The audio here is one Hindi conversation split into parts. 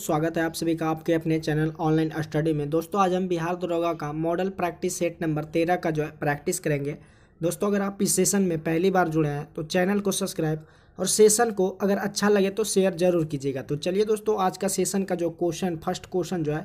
स्वागत है आप सभी का आपके अपने चैनल ऑनलाइन स्टडी में दोस्तों आज हम बिहार दरोगा का मॉडल प्रैक्टिस सेट नंबर तेरह का जो है प्रैक्टिस करेंगे दोस्तों अगर आप इस सेशन में पहली बार जुड़े हैं तो चैनल को सब्सक्राइब और सेशन को अगर अच्छा लगे तो शेयर जरूर कीजिएगा तो चलिए दोस्तों आज का सेशन का जो क्वेश्चन फर्स्ट क्वेश्चन जो है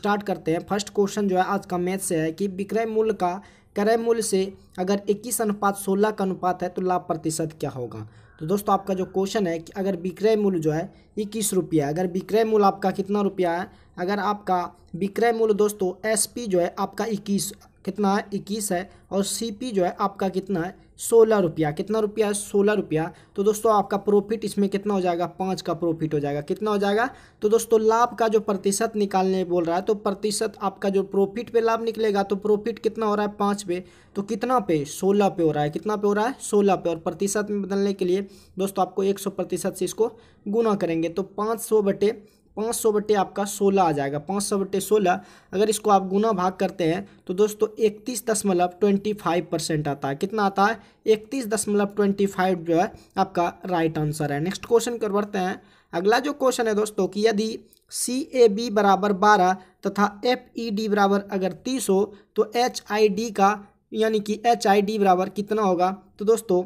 स्टार्ट करते हैं फर्स्ट क्वेश्चन जो है आज का मैथ से है कि विक्रय मूल्य का क्रय मूल्य से अगर इक्कीस अनुपात सोलह का अनुपात है तो लाभ प्रतिशत क्या होगा तो दोस्तों आपका जो क्वेश्चन है कि अगर विक्रय मूल्य जो है इक्कीस रुपया अगर विक्रय मूल्य आपका कितना रुपया है अगर आपका विक्रय मूल्य दोस्तों एसपी जो है आपका इक्कीस कितना है इक्कीस है और सीपी जो है आपका कितना है सोलह रुपया कितना रुपया है सोलह रुपया तो दोस्तों आपका प्रॉफिट इसमें कितना हो जाएगा पाँच का प्रॉफिट हो जाएगा कितना हो जाएगा तो दोस्तों लाभ का जो प्रतिशत निकालने बोल रहा है तो प्रतिशत आपका जो प्रॉफिट पे लाभ निकलेगा तो प्रॉफिट कितना हो रहा है पाँच पे तो कितना पे सोलह पे हो रहा है कितना पे हो रहा है सोलह पे और प्रतिशत में बदलने के लिए दोस्तों आपको एक सौ प्रतिशत से इसको गुना करेंगे तो पाँच सौ बटे पाँच सौ बटे आपका सोलह आ जाएगा पाँच सौ बटे सोलह अगर इसको आप गुना भाग करते हैं तो दोस्तों इकतीस दशमलव ट्वेंटी फाइव परसेंट आता है कितना आता है इकतीस दशमलव ट्वेंटी फाइव जो है आपका राइट आंसर है नेक्स्ट क्वेश्चन कर बढ़ते हैं अगला जो क्वेश्चन है दोस्तों कि यदि सी ए बी बराबर बारह तथा एफ ई डी बराबर अगर तीस हो तो एच आई डी का यानी कि एच आई डी बराबर कितना होगा तो दोस्तों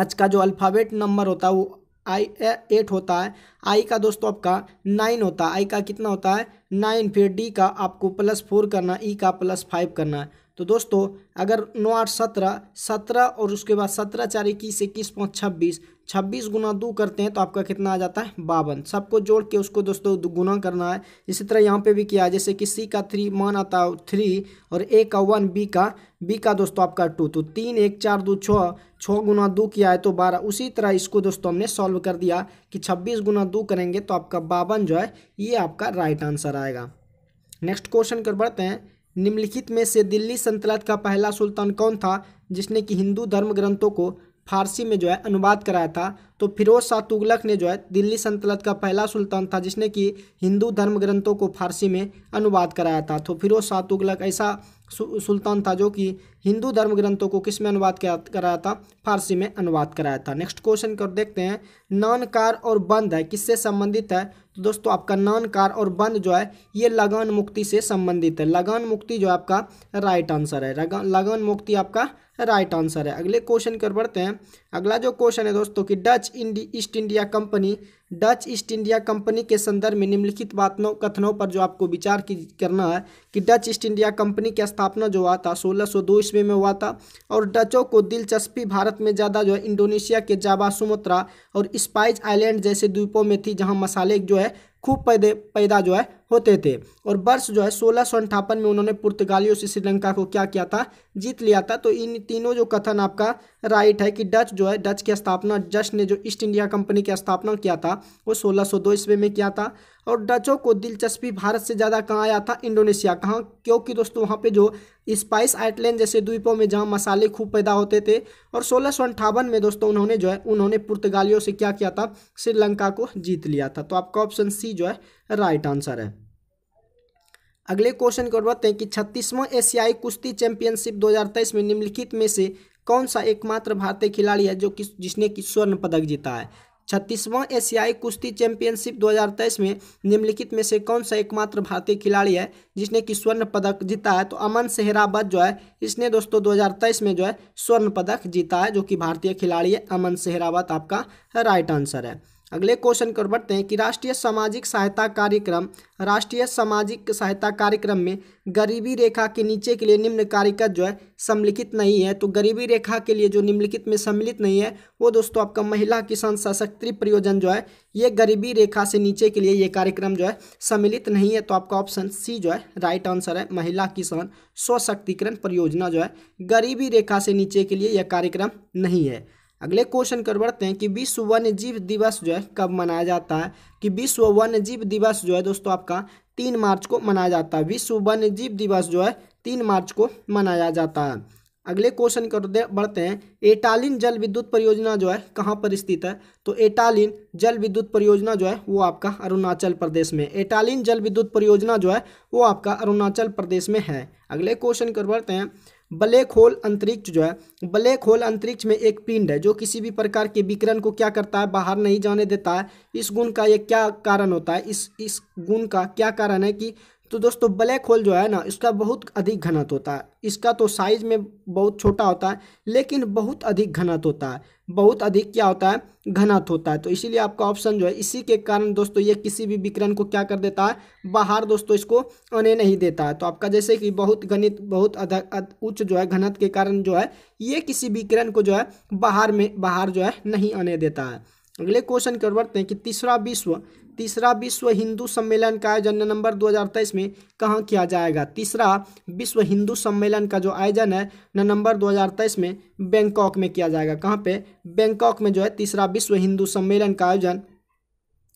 आज का जो अल्फ़ाबेट नंबर होता है वो आई एट होता है आई का दोस्तों आपका नाइन होता है आई का कितना होता है नाइन फिर डी का आपको प्लस फोर करना ई का प्लस फाइव करना है तो दोस्तों अगर नौ आठ सत्रह सत्रह और उसके बाद सत्रह चार इक्कीस इक्कीस पाँच छब्बीस छब्बीस गुना दो करते हैं तो आपका कितना आ जाता है बावन सबको जोड़ के उसको दोस्तों गुना करना है इसी तरह यहाँ पे भी किया जैसे कि सी का थ्री मान आता है थ्री और ए का वन बी का बी का दोस्तों आपका टू तो तीन एक चार दो छः छः गुना दो किया है तो बारह उसी तरह इसको दोस्तों हमने सॉल्व कर दिया कि छब्बीस गुना दो करेंगे तो आपका बावन जो है ये आपका राइट आंसर आएगा नेक्स्ट क्वेश्चन कर बढ़ते हैं निम्नलिखित में से दिल्ली संतलत का पहला सुल्तान कौन था जिसने कि हिंदू धर्म ग्रंथों को फारसी में जो है अनुवाद कराया था तो फिरोज शाह तुगलक ने जो है दिल्ली संतलत का पहला सुल्तान था जिसने कि हिंदू धर्म ग्रंथों को फारसी में अनुवाद कराया था तो फिरोज शाह तुगलक ऐसा सुल्तान था जो कि हिंदू धर्म ग्रंथों को किस में अनुवाद कराया था फारसी में अनुवाद कराया था नेक्स्ट क्वेश्चन कर देखते हैं नानकार और बंद है किससे संबंधित है तो दोस्तों आपका नानकार और बंद जो है ये लगान मुक्ति से संबंधित है लगान मुक्ति जो आपका राइट आंसर है लगान मुक्ति आपका राइट आंसर है अगले क्वेश्चन कर बढ़ते हैं अगला जो क्वेश्चन है दोस्तों कि डच इंडी East India Company Dutch East India Company के संदर्भ में निम्नलिखित बातों कथनों पर जो आपको विचार करना है कि डच ईस्ट इंडिया कंपनी की स्थापना जो हुआ था सोलह सौ दो ईस्वी में हुआ था और डचों को दिलचस्पी भारत में ज़्यादा जो है इंडोनेशिया के जावा सुमत्रा और स्पाइस आइलैंड जैसे द्वीपों में थी जहाँ मसाले जो है खूब पैदा जो है होते थे और वर्ष जो है सोलह सौ अंठावन में उन्होंने पुर्तगालियों से श्रीलंका को क्या किया था जीत लिया था तो इन तीनों जो कथन आपका राइट है कि डच जो है डच की स्थापना डच ने जो ईस्ट इंडिया कंपनी की स्थापना किया था वो सोलह सौ दो ईस्वी में किया था और डचों को दिलचस्पी भारत से ज़्यादा कहाँ आया था इंडोनेशिया कहाँ क्योंकि दोस्तों वहाँ पे जो स्पाइस आइटलैंड जैसे द्वीपों में जहाँ मसाले खूब पैदा होते थे और सोलह सौ अंठावन में दोस्तों उन्होंने जो है उन्होंने पुर्तगालियों से क्या किया था श्रीलंका को जीत लिया था तो आपका ऑप्शन सी जो है राइट आंसर है अगले क्वेश्चन की ओर बढ़ते हैं कि छत्तीसवां एशियाई कुश्ती चैंपियनशिप 2023 में निम्नलिखित में से कौन सा एकमात्र भारतीय खिलाड़ी है जो कि जिसने कि स्वर्ण पदक जीता है छत्तीसवां एशियाई कुश्ती चैंपियनशिप 2023 में निम्नलिखित में से कौन सा एकमात्र भारतीय खिलाड़ी है जिसने कि स्वर्ण पदक जीता है तो अमन सेहरावत जो है इसने दोस्तों 2023 में जो है स्वर्ण पदक जीता है जो कि भारतीय खिलाड़ी है अमन सेहरावत आपका राइट आंसर है अगले क्वेश्चन की ओर बढ़ते हैं कि राष्ट्रीय सामाजिक सहायता कार्यक्रम राष्ट्रीय सामाजिक सहायता कार्यक्रम में गरीबी रेखा के नीचे के लिए निम्न कार्यक्रम जो है सम्मिलिखित नहीं है तो गरीबी रेखा के लिए जो निम्नलिखित में सम्मिलित नहीं है वो दोस्तों आपका महिला किसान सशक्ति प्रयोजन जो है ये गरीबी रेखा से नीचे के लिए ये कार्यक्रम जो है सम्मिलित नहीं है तो आपका ऑप्शन सी जो है राइट आंसर है महिला किसान सशक्तिकरण परियोजना जो है गरीबी रेखा से नीचे के लिए यह कार्यक्रम नहीं है अगले क्वेश्चन कर बढ़ते हैं कि विश्व वन्य जीव दिवस जो है कब मनाया जाता है कि विश्व वन्य जीव दिवस जो है दोस्तों आपका तीन मार्च को मनाया जाता है विश्व वन्य जीव दिवस जो है तीन मार्च को मनाया जाता है अगले क्वेश्चन कर बढ़ते हैं एटालिन जल विद्युत परियोजना जो है कहाँ पर स्थित है तो एटालिन जल विद्युत परियोजना जो है वो आपका अरुणाचल प्रदेश में एटालिन जल विद्युत परियोजना जो है वो आपका अरुणाचल प्रदेश में है अगले क्वेश्चन कर बढ़ते हैं ब्लैक होल अंतरिक्ष जो है ब्लैक होल अंतरिक्ष में एक पिंड है जो किसी भी प्रकार के विकिरण को क्या करता है बाहर नहीं जाने देता है इस गुण का ये क्या कारण होता है इस इस गुण का क्या कारण है कि तो दोस्तों ब्लैक होल जो है ना इसका बहुत अधिक घनत्व होता है इसका तो साइज में बहुत छोटा होता है लेकिन बहुत अधिक घनत्व होता है बहुत अधिक क्या होता है घनत्व होता है तो इसीलिए आपका ऑप्शन जो है इसी के कारण दोस्तों ये किसी भी विकरण को क्या कर देता है बाहर दोस्तों इसको आने नहीं देता है तो आपका जैसे कि बहुत घनित बहुत उच्च जो है घनत्व के कारण जो है ये किसी विकरण को जो है बाहर में बाहर जो है नहीं आने देता है अगले क्वेश्चन कर बढ़ते हैं कि तीसरा विश्व तीसरा विश्व हिंदू सम्मेलन का आयोजन नवंबर 2023 में कहाँ किया जाएगा तीसरा विश्व हिंदू सम्मेलन का जो आयोजन है नवंबर 2023 में बैंकॉक में किया जाएगा कहाँ पे बैंकॉक में जो है तीसरा विश्व हिंदू सम्मेलन का आयोजन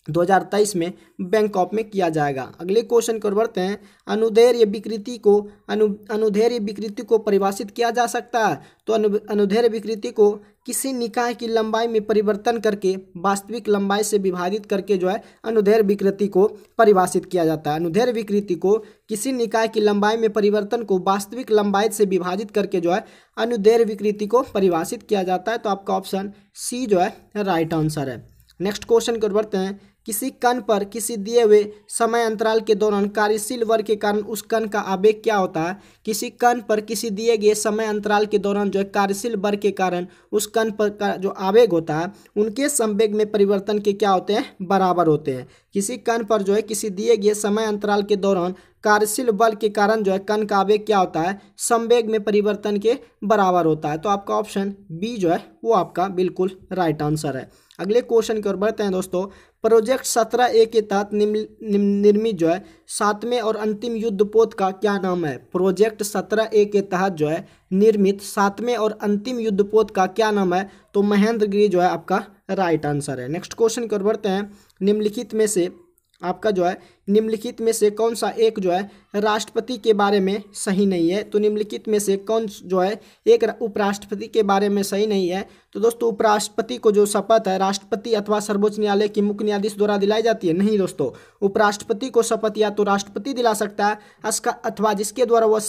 2023 में बैंकॉक में किया जाएगा अगले क्वेश्चन की ओर बढ़ते हैं अनुधैर्य विकृति को अनु अनुधैर्य विकृति को परिभाषित किया जा सकता है तो अनु अनुधैर्य विकृति को किसी निकाय की लंबाई में परिवर्तन करके वास्तविक लंबाई से विभाजित करके जो है अनुधैर्य विकृति को परिभाषित किया जाता है अनुधैर्य विकृति को किसी निकाय की लंबाई में परिवर्तन को वास्तविक लंबाई से विभाजित करके जो है अनुधैर्य विकृति को परिभाषित किया जाता है तो आपका ऑप्शन सी जो है राइट आंसर है नेक्स्ट क्वेश्चन की ओर बढ़ते हैं किसी कण पर किसी दिए हुए समय अंतराल के दौरान कार्यशील वर्ग के कारण उस कण का आवेग क्या होता है किसी कण पर किसी दिए गए समय अंतराल के दौरान जो है कार्यशील वर्ग के कारण उस कण पर का जो आवेग होता है उनके संवेग में परिवर्तन के क्या होते हैं बराबर होते हैं किसी कण पर जो है किसी दिए गए समय अंतराल के दौरान कार्यशील बल के कारण जो है कण का आवेग क्या होता है संवेग में परिवर्तन के बराबर होता है तो आपका ऑप्शन बी जो है वो आपका बिल्कुल राइट आंसर है अगले क्वेश्चन की ओर बढ़ते हैं दोस्तों प्रोजेक्ट सत्रह ए के तहत निर्मित जो है सातवें और अंतिम युद्धपोत का क्या नाम है प्रोजेक्ट सत्रह ए के तहत जो है निर्मित सातवें और अंतिम युद्धपोत का क्या नाम है तो महेंद्र गिरी जो है आपका राइट आंसर है नेक्स्ट क्वेश्चन की ओर बढ़ते हैं निम्नलिखित में से आपका जो है निम्नलिखित में से कौन सा एक जो है राष्ट्रपति के बारे में सही नहीं है तो निम्नलिखित में से कौन जो है एक उपराष्ट्रपति के बारे में सही नहीं है तो दोस्तों उपराष्ट्रपति को जो शपथ है राष्ट्रपति अथवा सर्वोच्च न्यायालय के मुख्य न्यायाधीश द्वारा दिलाई जाती है नहीं दोस्तों उपराष्ट्रपति को शपथ या तो राष्ट्रपति दिला सकता है असका अथवा जिसके द्वारा वह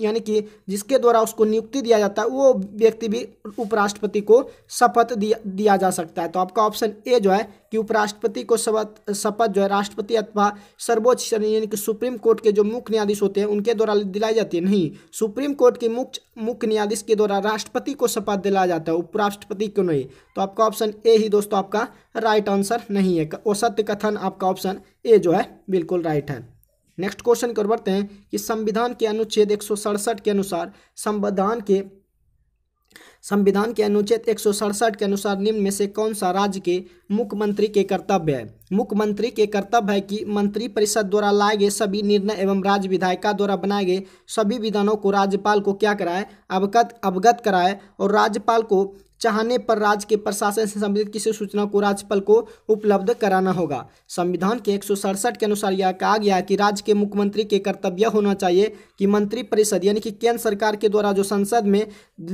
यानी कि जिसके द्वारा उसको नियुक्ति दिया जाता है वो व्यक्ति भी उपराष्ट्रपति को शपथ दिया जा सकता है तो आपका ऑप्शन ए जो है कि उपराष्ट्रपति को शपथ शपथ जो है राष्ट्रपति अथवा सर्वोच्च यानी कि सुप्रीम कोर्ट के जो मुख्य न्यायाधीश होते हैं उनके द्वारा दिलाई जाती है नहीं सुप्रीम कोर्ट के मुख्य मुख्य न्यायाधीश के द्वारा राष्ट्रपति को शपथ दिलाया जाता है उपराष्ट्रपति को नहीं तो आपका ऑप्शन ए ही दोस्तों आपका राइट आंसर नहीं है औसत कथन आपका ऑप्शन ए जो है बिल्कुल राइट है नेक्स्ट क्वेश्चन की ओर बढ़ते हैं कि संविधान के अनुच्छेद एक के अनुसार संविधान के संविधान के अनुच्छेद एक के अनुसार निम्न में से कौन सा राज्य के मुख्यमंत्री के कर्तव्य है मुख्यमंत्री के कर्तव्य है कि मंत्री परिषद द्वारा लाए गए सभी निर्णय एवं राज्य विधायिका द्वारा बनाए गए सभी विधानों को राज्यपाल को क्या कराए अवगत अवगत कराए और राज्यपाल को चाहने पर राज्य के प्रशासन से संबंधित किसी सूचना को राज्यपाल को उपलब्ध कराना होगा संविधान के एक के अनुसार यह कहा गया कि राज्य के मुख्यमंत्री के कर्तव्य होना चाहिए कि मंत्रिपरिषद यानी कि केंद्र सरकार के द्वारा जो संसद में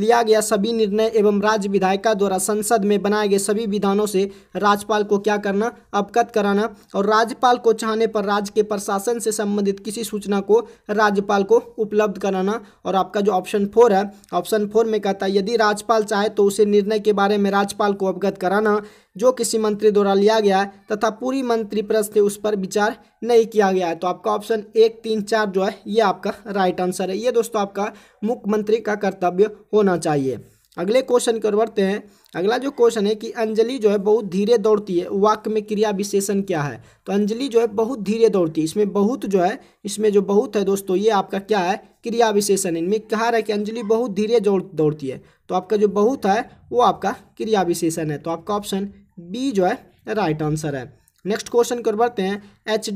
लिया गया सभी निर्णय एवं राज्य विधायिका द्वारा संसद में बनाए गए सभी विधानों से राज्यपाल को क्या करना अवगत कराना और राज्यपाल को चाहने पर राज्य के प्रशासन से संबंधित किसी सूचना को राज्यपाल को उपलब्ध कराना और आपका जो ऑप्शन फोर है ऑप्शन फोर में कहता है यदि राज्यपाल चाहे तो उसे निर्णय के बारे में राज्यपाल को अवगत कराना जो किसी मंत्री द्वारा लिया गया है तथा पूरी मंत्री परिषद से उस पर विचार नहीं किया गया है तो आपका ऑप्शन एक तीन चार जो है ये आपका राइट आंसर है ये दोस्तों आपका मुख्यमंत्री का कर्तव्य होना चाहिए अगले क्वेश्चन की ओर बढ़ते हैं अगला जो क्वेश्चन है कि अंजलि जो है बहुत धीरे दौड़ती है वाक्य में क्रिया विशेषण क्या है तो अंजलि जो है बहुत धीरे दौड़ती है इसमें बहुत जो है इसमें जो बहुत है दोस्तों ये आपका क्या है क्रिया विशेषण इनमें कहा रहा है कि अंजलि बहुत धीरे दौड़ती है तो आपका जो बहुत है वो आपका क्रिया विशेषण है तो आपका ऑप्शन बी जो है राइट आंसर है नेक्स्ट क्वेश्चन कर बढ़ते हैं एच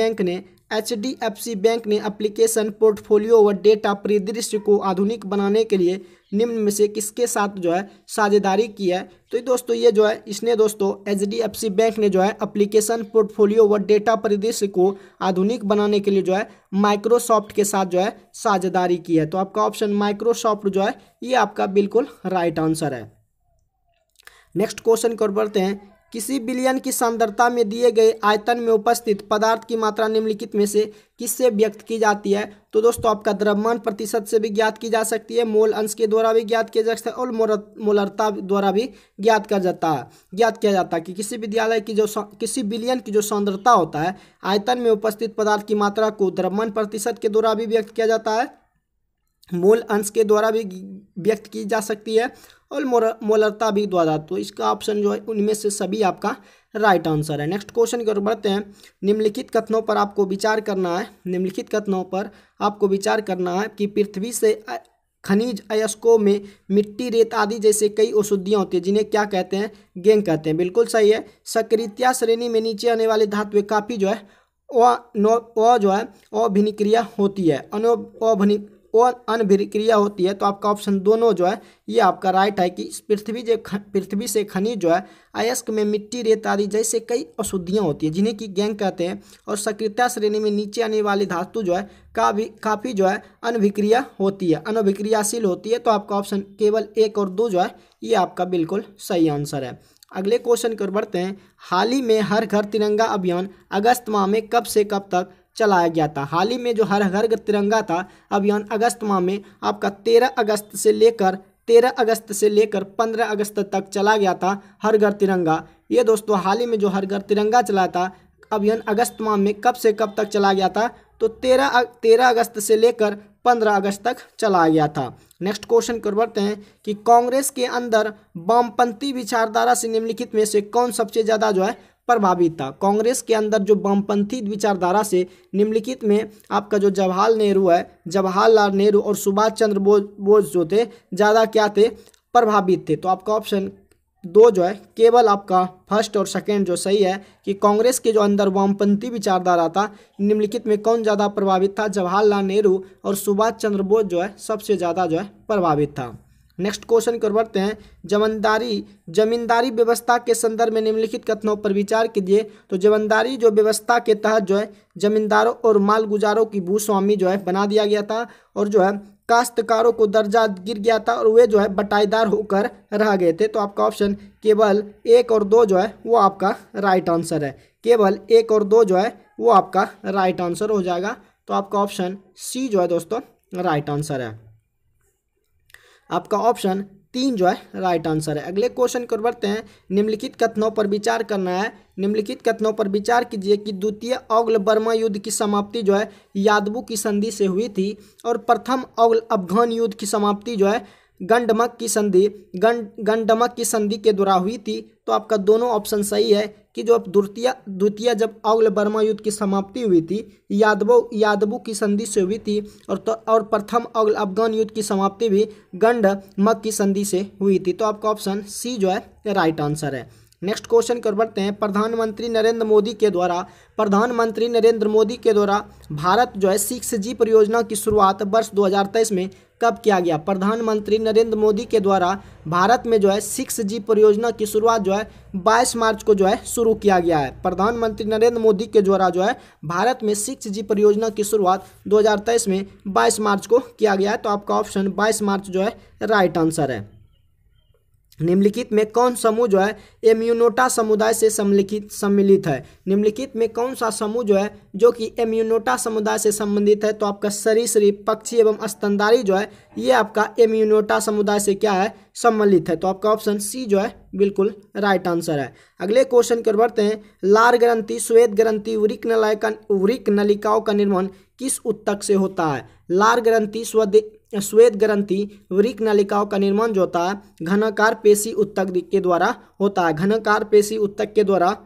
बैंक ने सी बैंक ने एप्लीकेशन पोर्टफोलियो व डेटा परिदृश्य को आधुनिक बनाने के लिए निम्न में से किसके साथ जो है साझेदारी की है तो दोस्तों ये जो है इसने दोस्तों एच बैंक ने जो है एप्लीकेशन पोर्टफोलियो व डेटा परिदृश्य को आधुनिक बनाने के लिए जो है माइक्रोसॉफ्ट के साथ जो है साझेदारी की है तो आपका ऑप्शन माइक्रोसॉफ्ट जो है ये आपका बिल्कुल राइट आंसर है नेक्स्ट क्वेश्चन कर बढ़ते हैं किसी बिलियन की सांद्रता में दिए गए आयतन में उपस्थित पदार्थ की मात्रा निम्नलिखित में से किससे व्यक्त की जाती है तो दोस्तों आपका द्रव्यमान प्रतिशत से भी ज्ञात की जा सकती है मोल अंश के द्वारा भी ज्ञात किया जा सकता है और मोलरता द्वारा भी ज्ञात कर जाता है ज्ञात किया जाता है कि किसी विद्यालय की जो किसी बिलियन की जो सौंदरता होता है आयतन में उपस्थित पदार्थ की मात्रा को द्रव्यमान प्रतिशत के द्वारा भी व्यक्त किया जाता है मोल अंश के द्वारा भी व्यक्त की जा सकती है और मोलरता भी द्वारा तो इसका ऑप्शन जो है उनमें से सभी आपका राइट आंसर है नेक्स्ट क्वेश्चन की ओर बढ़ते हैं निम्नलिखित कथनों पर आपको विचार करना है निम्नलिखित कथनों पर आपको विचार करना है कि पृथ्वी से खनिज अयस्कों में मिट्टी रेत आदि जैसे कई औषधियाँ होती हैं जिन्हें क्या कहते हैं गेंग कहते हैं बिल्कुल सही है सक्रियता श्रेणी में नीचे आने वाले धातु काफ़ी जो है अ जो है अभिनिक्रिया होती है अभिनिक और अनभिक्रिया होती है तो आपका ऑप्शन दोनों जो है ये आपका राइट है कि पृथ्वी जो पृथ्वी से खनिज जो है अयस्क में मिट्टी रेत आदि जैसे कई अशुद्धियाँ होती है जिन्हें कि गैंग कहते हैं और सक्रियता श्रेणी में नीचे आने वाली धातु जो है का भी काफ़ी जो है अनभिक्रिया होती है अनभिक्रियाशील होती है तो आपका ऑप्शन केवल एक और दो जो है ये आपका बिल्कुल सही आंसर है अगले क्वेश्चन की ओर बढ़ते हैं हाल ही में हर घर तिरंगा अभियान अगस्त माह में कब से कब तक चलाया गया था हाल ही में जो हर घर तिरंगा था अभियान अगस्त माह में आपका तेरह अगस्त से लेकर तेरह अगस्त से लेकर पंद्रह अगस्त तक चला गया था हर घर तिरंगा ये दोस्तों हाल ही में जो हर घर तिरंगा चला था अभियान अगस्त माह में कब से कब तक चला गया था तो तेरह तेरह अगस्त से लेकर पंद्रह अगस्त तक चला गया था नेक्स्ट क्वेश्चन कर बढ़ते हैं कि कांग्रेस के अंदर वामपंथी विचारधारा से निम्नलिखित में से कौन सबसे ज़्यादा जो है प्रभावित था कांग्रेस के अंदर जो वामपंथी विचारधारा से निम्नलिखित में आपका जो जवाहरलाल नेहरू है जवाहरलाल नेहरू और सुभाष चंद्र बोस बोस जो थे ज़्यादा क्या थे प्रभावित थे तो आपका ऑप्शन दो जो है केवल आपका फर्स्ट और सेकंड जो सही है कि कांग्रेस के जो अंदर वामपंथी विचारधारा था निम्नलिखित में कौन ज़्यादा प्रभावित था जवाहरलाल नेहरू और सुभाष चंद्र बोस जो है सबसे ज़्यादा जो है प्रभावित था नेक्स्ट क्वेश्चन की ओर बढ़ते हैं जमींदारी जमींदारी व्यवस्था के संदर्भ में निम्नलिखित कथनों पर विचार कीजिए तो जमींदारी जो व्यवस्था के तहत जो है जमींदारों और मालगुजारों की भूस्वामी जो है बना दिया गया था और जो है काश्तकारों को दर्जा गिर गया था और वे जो है बटाईदार होकर रह गए थे तो आपका ऑप्शन केवल एक और दो जो है वो आपका राइट आंसर है केवल एक और दो जो है वो आपका राइट आंसर हो जाएगा तो आपका ऑप्शन सी जो है दोस्तों राइट आंसर है आपका ऑप्शन तीन जो है राइट आंसर है अगले क्वेश्चन को बढ़ते हैं निम्नलिखित कथनों पर विचार करना है निम्नलिखित कथनों पर विचार कीजिए कि द्वितीय औग्ल बर्मा युद्ध की समाप्ति जो है यादवों की संधि से हुई थी और प्रथम औग्ल अफगान युद्ध की समाप्ति जो है गंडमक की संधि गंड गंडमक की संधि के द्वारा हुई थी तो आपका दोनों ऑप्शन सही है कि जो अब द्वितीय द्वितीय जब औग्ल बर्मा युद्ध की समाप्ति हुई थी यादवों यादवों की संधि से हुई थी और तो, और प्रथम अग्ल अफगान युद्ध की समाप्ति भी गंडमक की संधि से हुई थी तो आपका ऑप्शन सी जो है राइट आंसर है नेक्स्ट क्वेश्चन कर बढ़ते हैं प्रधानमंत्री नरेंद्र मोदी के द्वारा प्रधानमंत्री नरेंद्र मोदी के द्वारा भारत जो है सिक्स जी परियोजना की शुरुआत वर्ष दो में कब किया गया प्रधानमंत्री नरेंद्र मोदी के द्वारा भारत में जो है सिक्स जी परियोजना की शुरुआत जो है 22 मार्च को जो है शुरू किया गया है प्रधानमंत्री नरेंद्र मोदी के द्वारा जो है भारत में सिक्स जी परियोजना की शुरुआत 2023 में 22 मार्च को किया गया है तो आपका ऑप्शन 22 मार्च जो है राइट आंसर है निम्नलिखित में कौन समूह जो है एम्यूनोटा समुदाय से सम्मिलित सम्मिलित है निम्नलिखित में कौन सा समूह जो है जो कि एम्यूनोटा समुदाय से संबंधित है तो आपका सरीसृप पक्षी एवं स्तनदारी जो है ये आपका एम्यूनोटा समुदाय से क्या है सम्मिलित है तो आपका ऑप्शन सी जो है बिल्कुल राइट आंसर है अगले क्वेश्चन की ओर बढ़ते हैं लार ग्रंथि श्वेत ग्रंथि वृक नलाय वृक नलिकाओं का निर्माण किस उत्तक से होता है लार ग्रंथि श्वेत ग्रंथि वृक नलिकाओं का निर्माण जो होता है घनाकार पेशी उत्तक के द्वारा होता है घनाकार पेशी उत्तक के द्वारा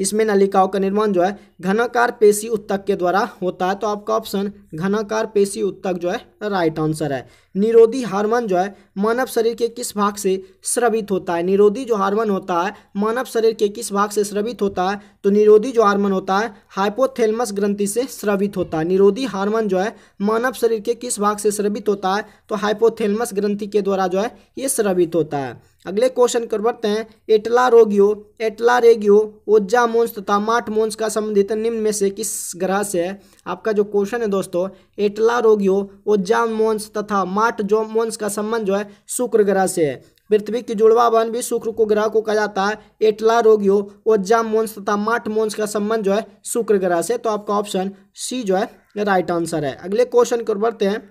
इसमें नलिकाओं का निर्माण जो है घनाकार पेशी उत्तक के द्वारा होता है तो आपका ऑप्शन घनाकार पेशी उत्तक जो है राइट आंसर है निरोधी हार्मोन जो है मानव शरीर के किस भाग से स्रवित होता है निरोधी जो हार्मोन होता है मानव शरीर के किस भाग से स्रवित होता है तो निरोधी जो हार्मोन होता है हाइपोथेलमस ग्रंथि से स्रवित होता है निरोधी हार्मोन जो है मानव शरीर के किस भाग से स्रवित होता है तो हाइपोथेलमस ग्रंथि के द्वारा जो है ये स्रवित होता है अगले क्वेश्चन कर बढ़ते हैं एटला रोगियो एटला रेगियो ओज्जा मोन्स तथा माठ मोन्स का संबंधित निम्न में से किस ग्रह से है आपका जो क्वेश्चन है दोस्तों एटला रोगियो ओज्जा मोन्स तथा माठ जो मोन्स का संबंध जो है शुक्र ग्रह से है पृथ्वी की जुड़वा वन भी शुक्र को ग्रह को कहा जाता है एटला रोगियो ओज्जा मोन्स तथा माठ मोन्स का संबंध जो है शुक्र ग्रह से तो आपका ऑप्शन सी जो है राइट आंसर है अगले क्वेश्चन को बढ़ते हैं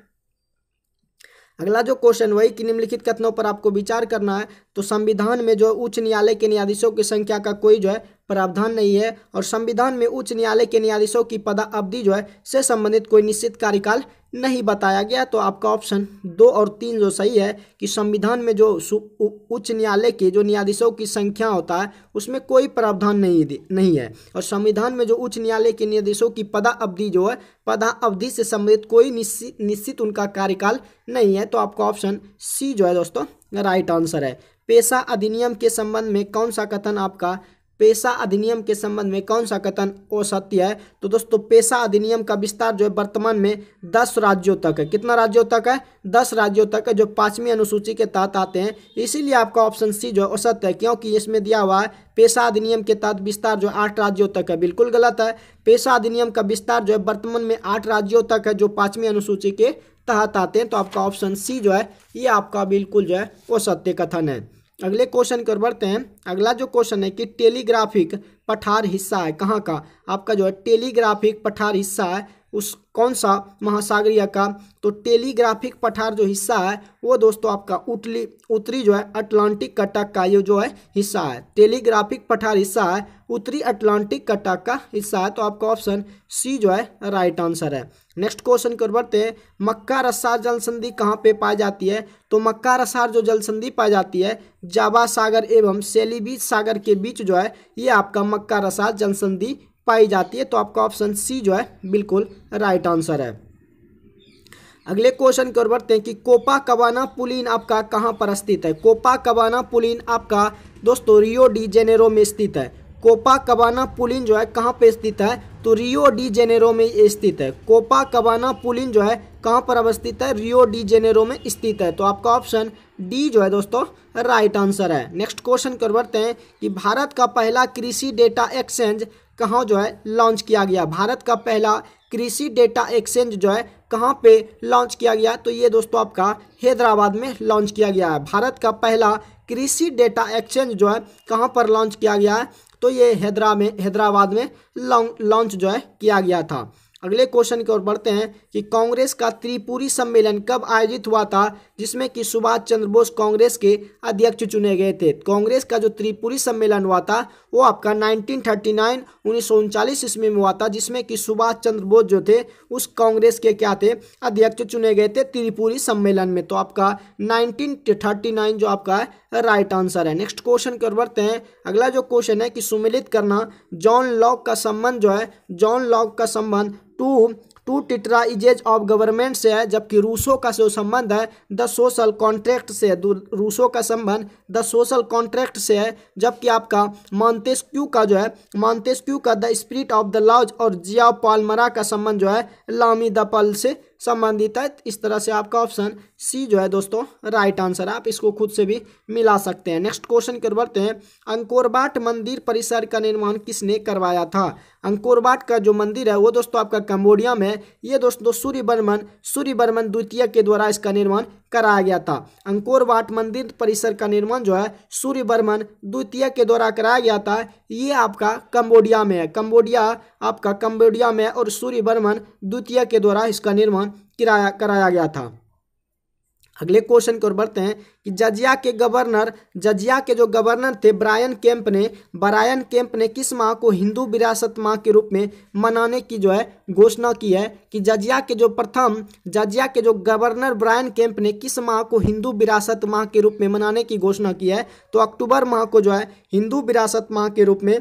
अगला जो क्वेश्चन वही कि निम्नलिखित कथनों पर आपको विचार करना है तो संविधान में जो उच्च न्यायालय के न्यायाधीशों की संख्या का कोई जो है प्रावधान नहीं है और संविधान में उच्च न्यायालय के न्यायाधीशों की अवधि जो है से संबंधित कोई निश्चित कार्यकाल नहीं बताया गया तो आपका ऑप्शन दो और तीन जो सही है कि संविधान में जो उच्च न्यायालय के जो न्यायाधीशों की संख्या होता है उसमें कोई प्रावधान नहीं नहीं है और संविधान में जो उच्च न्यायालय के न्यायाधीशों की अवधि जो है अवधि से संबंधित कोई निश्चित निश्चित उनका कार्यकाल नहीं है तो आपका ऑप्शन सी जो है दोस्तों राइट आंसर है पेशा अधिनियम के संबंध में कौन सा कथन आपका पेशा अधिनियम के संबंध में कौन सा कथन असत्य है तो दोस्तों पेशा अधिनियम का विस्तार जो है वर्तमान में दस राज्यों तक है कितना राज्यों तक है दस राज्यों तक है जो पांचवी अनुसूची के तहत आते हैं इसीलिए आपका ऑप्शन सी जो है असत्य है क्योंकि इसमें दिया हुआ है पेशा अधिनियम के तहत विस्तार जो आठ राज्यों तक है बिल्कुल गलत है पेशा अधिनियम का विस्तार जो है वर्तमान में आठ राज्यों तक है जो पांचवी अनुसूची के तहत आते हैं तो आपका ऑप्शन सी जो है ये आपका बिल्कुल जो है असत्य कथन है अगले क्वेश्चन की ओर बढ़ते हैं अगला जो क्वेश्चन है कि टेलीग्राफिक पठार हिस्सा है कहाँ का आपका जो है टेलीग्राफिक पठार हिस्सा है उस कौन सा महासागरीय का तो टेलीग्राफिक पठार जो हिस्सा है वो दोस्तों आपका उतली उत्तरी जो है अटलांटिक कटक का ये जो है हिस्सा है टेलीग्राफिक पठार हिस्सा है उत्तरी अटलांटिक कटक का हिस्सा है तो आपका ऑप्शन सी जो है राइट आंसर है नेक्स्ट क्वेश्चन की ओर बढ़ते हैं मक्का रसार जल संधि कहाँ पे पाई जाती है तो मक्का रसार जो जल संधि पाई जाती है जावा सागर एवं सेलीबीज सागर के बीच जो है ये आपका मक्का रसार जल संधि पाई जाती है तो आपका ऑप्शन सी जो है बिल्कुल राइट आंसर है अगले क्वेश्चन की ओर बढ़ते हैं कि कोपा कबाना पुलिन आपका कहाँ पर स्थित है कोपा कबाना पुलिन आपका दोस्तों रियो डी जेनेरो में स्थित है कोपा कबाना तो पुलिन जो है कहाँ पर स्थित है तो रियो डी जेनेरो में स्थित है कोपा कबाना पुलिन जो है कहाँ पर अवस्थित है रियो डी जेनेरो में स्थित है तो आपका ऑप्शन डी जो है दोस्तों राइट आंसर है नेक्स्ट क्वेश्चन ओर बढ़ते हैं कि भारत का पहला कृषि डेटा एक्सचेंज कहाँ जो है लॉन्च किया गया भारत का पहला कृषि डेटा एक्सचेंज जो है कहाँ पे लॉन्च किया गया तो ये दोस्तों आपका हैदराबाद में लॉन्च किया गया है भारत का पहला कृषि डेटा एक्सचेंज जो है कहाँ पर लॉन्च किया गया है तो ये हैदरा में हैदराबाद में लॉन्च जो है किया गया था अगले क्वेश्चन की ओर बढ़ते हैं कि कांग्रेस का त्रिपुरी सम्मेलन कब आयोजित हुआ था जिसमें कि सुभाष चंद्र बोस कांग्रेस के अध्यक्ष चुने गए थे कांग्रेस का जो त्रिपुरी सम्मेलन हुआ था वो आपका 1939 1939 ईस्वी में हुआ था जिसमें कि सुभाष चंद्र बोस जो थे उस कांग्रेस के क्या थे अध्यक्ष चुने गए थे त्रिपुरी सम्मेलन में तो आपका 1939 जो आपका राइट आंसर है नेक्स्ट क्वेश्चन की ओर बढ़ते हैं अगला जो क्वेश्चन है कि सुमिलित करना जॉन लॉक का संबंध जो है जॉन लॉक का संबंध two two treatises of government से है जबकि रूसों का जो संबंध है द सोशल कॉन्ट्रैक्ट से है रूसों का संबंध द सोशल कॉन्ट्रैक्ट से है जबकि आपका मॉन्तेस्क्यू का जो है मॉन्तेस्क्यू का the spirit of the laws और जिया पालमरा का संबंध जो है लामी द पल से संबंधित है इस तरह से आपका ऑप्शन सी जो है दोस्तों राइट आंसर आप इसको खुद से भी मिला सकते हैं नेक्स्ट क्वेश्चन की बढ़ते हैं अंकोरबाट मंदिर परिसर का निर्माण किसने करवाया था अंकोरबाट का जो मंदिर है वो दोस्तों आपका कंबोडिया में ये दोस्तों सूर्य बर्मन सूर्य बर्मन द्वितीय के द्वारा इसका निर्माण कराया गया था अंकोरबाट मंदिर परिसर का निर्माण जो है सूर्य बर्मन द्वितीय के द्वारा कराया गया था ये आपका कंबोडिया में है कंबोडिया आपका कंबोडिया में और सूर्य बर्मन द्वितीय के द्वारा इसका निर्माण किराया कराया गया था अगले क्वेश्चन की ओर बढ़ते हैं कि जजिया के गवर्नर जजिया के जो गवर्नर थे ब्रायन कैंप ने ब्रायन कैंप ने किस माह को हिंदू विरासत माह के रूप में मनाने की जो है घोषणा की है कि जजिया के जो प्रथम जजिया के जो गवर्नर ब्रायन कैंप ने किस माह को हिंदू विरासत माह के रूप में मनाने की घोषणा की है तो अक्टूबर माह को जो है हिंदू विरासत माह के रूप में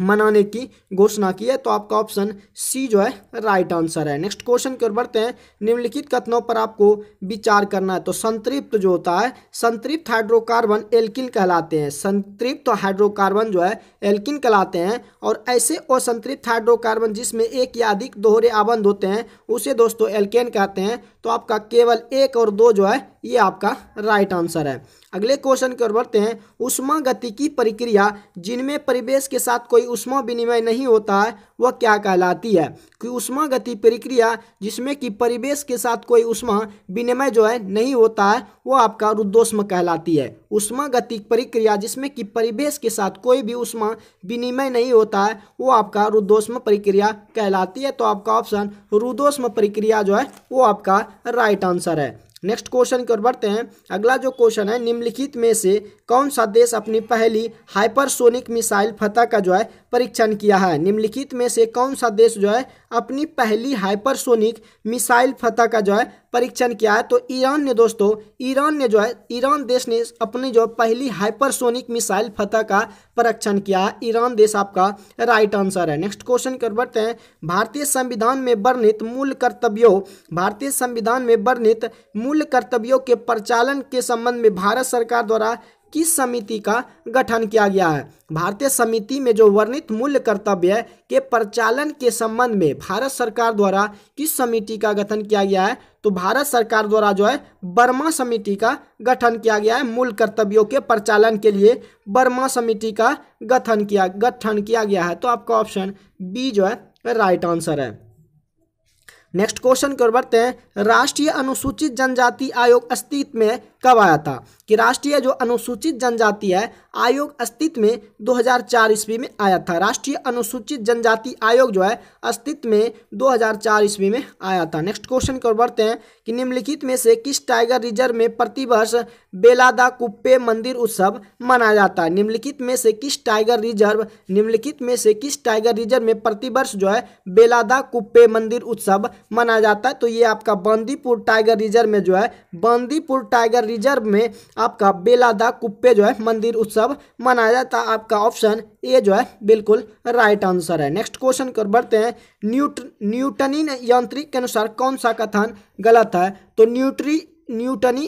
मनाने की घोषणा की है तो आपका ऑप्शन सी जो है राइट आंसर है नेक्स्ट क्वेश्चन की ओर बढ़ते हैं निम्नलिखित कथनों पर आपको विचार करना है तो संतृप्त जो होता है संतृप्त हाइड्रोकार्बन एल्किन कहलाते हैं संतृप्त हाइड्रोकार्बन जो है एल्किन कहलाते हैं और ऐसे असंतृप्त हाइड्रोकार्बन जिसमें एक या अधिक दोहरे आबंध होते हैं उसे दोस्तों एल्केन कहते हैं तो आपका केवल एक और दो जो है ये आपका राइट आंसर है अगले क्वेश्चन की ओर बढ़ते हैं उष्मा गति की प्रक्रिया जिनमें परिवेश के साथ कोई उष्मा विनिमय नहीं होता है वह क्या कहलाती है कि उष्मा गति प्रक्रिया जिसमें कि परिवेश के साथ कोई उष्मा विनिमय जो है नहीं होता है वह आपका रुद्रोष्म कहलाती है उष्मा गति प्रक्रिया जिसमें कि परिवेश के साथ कोई भी उष्मा विनिमय नहीं होता है वो आपका रुद्रोष्म प्रक्रिया कहलाती है तो आपका ऑप्शन रुद्रोष्म प्रक्रिया जो है वो आपका राइट आंसर है नेक्स्ट क्वेश्चन की ओर बढ़ते हैं अगला जो क्वेश्चन है निम्नलिखित में से कौन सा देश अपनी पहली हाइपरसोनिक मिसाइल फतह का जो है परीक्षण किया है निम्नलिखित में से कौन सा देश जो है अपनी पहली हाइपरसोनिक मिसाइल फतह का जो है परीक्षण किया है तो ईरान ने दोस्तों ईरान ने जो है ईरान देश ने अपनी जो पहली हाइपरसोनिक मिसाइल फतह का परीक्षण किया है ईरान देश आपका राइट आंसर है नेक्स्ट क्वेश्चन कर बढ़ते हैं भारतीय संविधान में वर्णित मूल कर्तव्यों भारतीय संविधान में वर्णित मूल कर्तव्यों के प्रचालन के संबंध में भारत सरकार द्वारा किस समिति का गठन किया गया है भारतीय समिति में जो वर्णित मूल्य कर्तव्य के प्रचालन के संबंध में भारत सरकार द्वारा किस समिति का गठन किया गया है तो भारत सरकार द्वारा जो है बर्मा समिति का गठन किया गया है मूल कर्तव्यों के परिचालन के लिए बर्मा समिति का गठन किया गठन किया गया है तो आपका ऑप्शन बी जो है राइट आंसर है नेक्स्ट क्वेश्चन की ओर बढ़ते हैं राष्ट्रीय अनुसूचित जनजाति आयोग अस्तित्व में कब आया था कि राष्ट्रीय जो अनुसूचित जनजाति है आयोग अस्तित्व में 2004 ईस्वी में आया था राष्ट्रीय अनुसूचित जनजाति आयोग जो है अस्तित्व में 2004 ईस्वी में आया था नेक्स्ट क्वेश्चन की ओर बढ़ते हैं कि निम्नलिखित में से किस टाइगर रिजर्व में प्रतिवर्ष बेलादा कुप्पे मंदिर उत्सव मनाया जाता है निम्नलिखित में से किस टाइगर रिजर्व निम्नलिखित में से किस टाइगर रिजर्व में प्रतिवर्ष जो है बेलादा कुप्पे मंदिर उत्सव मनाया जाता है तो ये आपका बंदीपुर टाइगर रिजर्व में जो है बंदीपुर टाइगर रिजर्व में आपका बेलादा कुप्पे जो है मंदिर उत्सव मनाया जाता है आपका ऑप्शन ए जो है बिल्कुल राइट आंसर है नेक्स्ट क्वेश्चन कर बढ़ते हैं न्यूट न्यूटनिन यांत्रिक के अनुसार कौन सा कथन गलत जाता है तो न्यूट्री न्यूटनी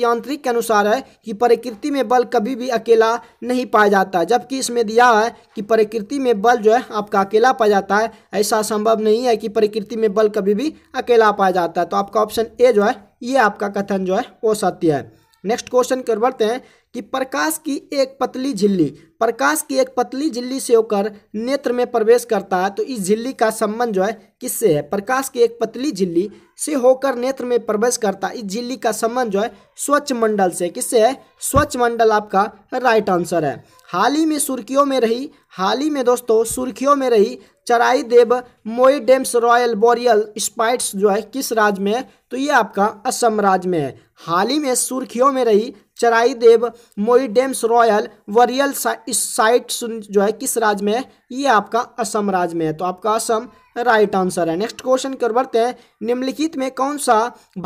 यांत्रिक के अनुसार है कि प्रकृति में बल कभी भी अकेला नहीं पाया जाता जबकि इसमें दिया है कि प्रकृति में बल जो है आपका अकेला पाया जाता है ऐसा संभव नहीं है कि प्रकृति में बल कभी भी अकेला पाया जाता है तो आपका ऑप्शन ए जो है ये आपका कथन जो है वो सत्य है नेक्स्ट क्वेश्चन कर बढ़ते हैं कि प्रकाश की एक पतली झिल्ली प्रकाश की एक पतली झिल्ली से होकर नेत्र में प्रवेश करता है तो इस झिल्ली का संबंध जो है किससे है प्रकाश की एक पतली झिल्ली से होकर नेत्र में प्रवेश करता है इस झिल्ली का संबंध जो है स्वच्छ मंडल से किससे है स्वच्छ मंडल आपका राइट आंसर है हाल ही में सुर्खियों में रही हाल ही में दोस्तों सुर्खियों में रही चराई देव मोईडेम्स रॉयल बोरियल स्पाइट्स जो है किस राज्य में है तो ये आपका असम राज्य में है हाल ही में सुर्खियों में रही चराई देव मोईडेम्स रॉयल वरियल साइट जो है किस राज्य में है ये आपका असम राज्य में है तो आपका असम राइट आंसर है नेक्स्ट क्वेश्चन की ओर बढ़ते हैं निम्नलिखित में कौन सा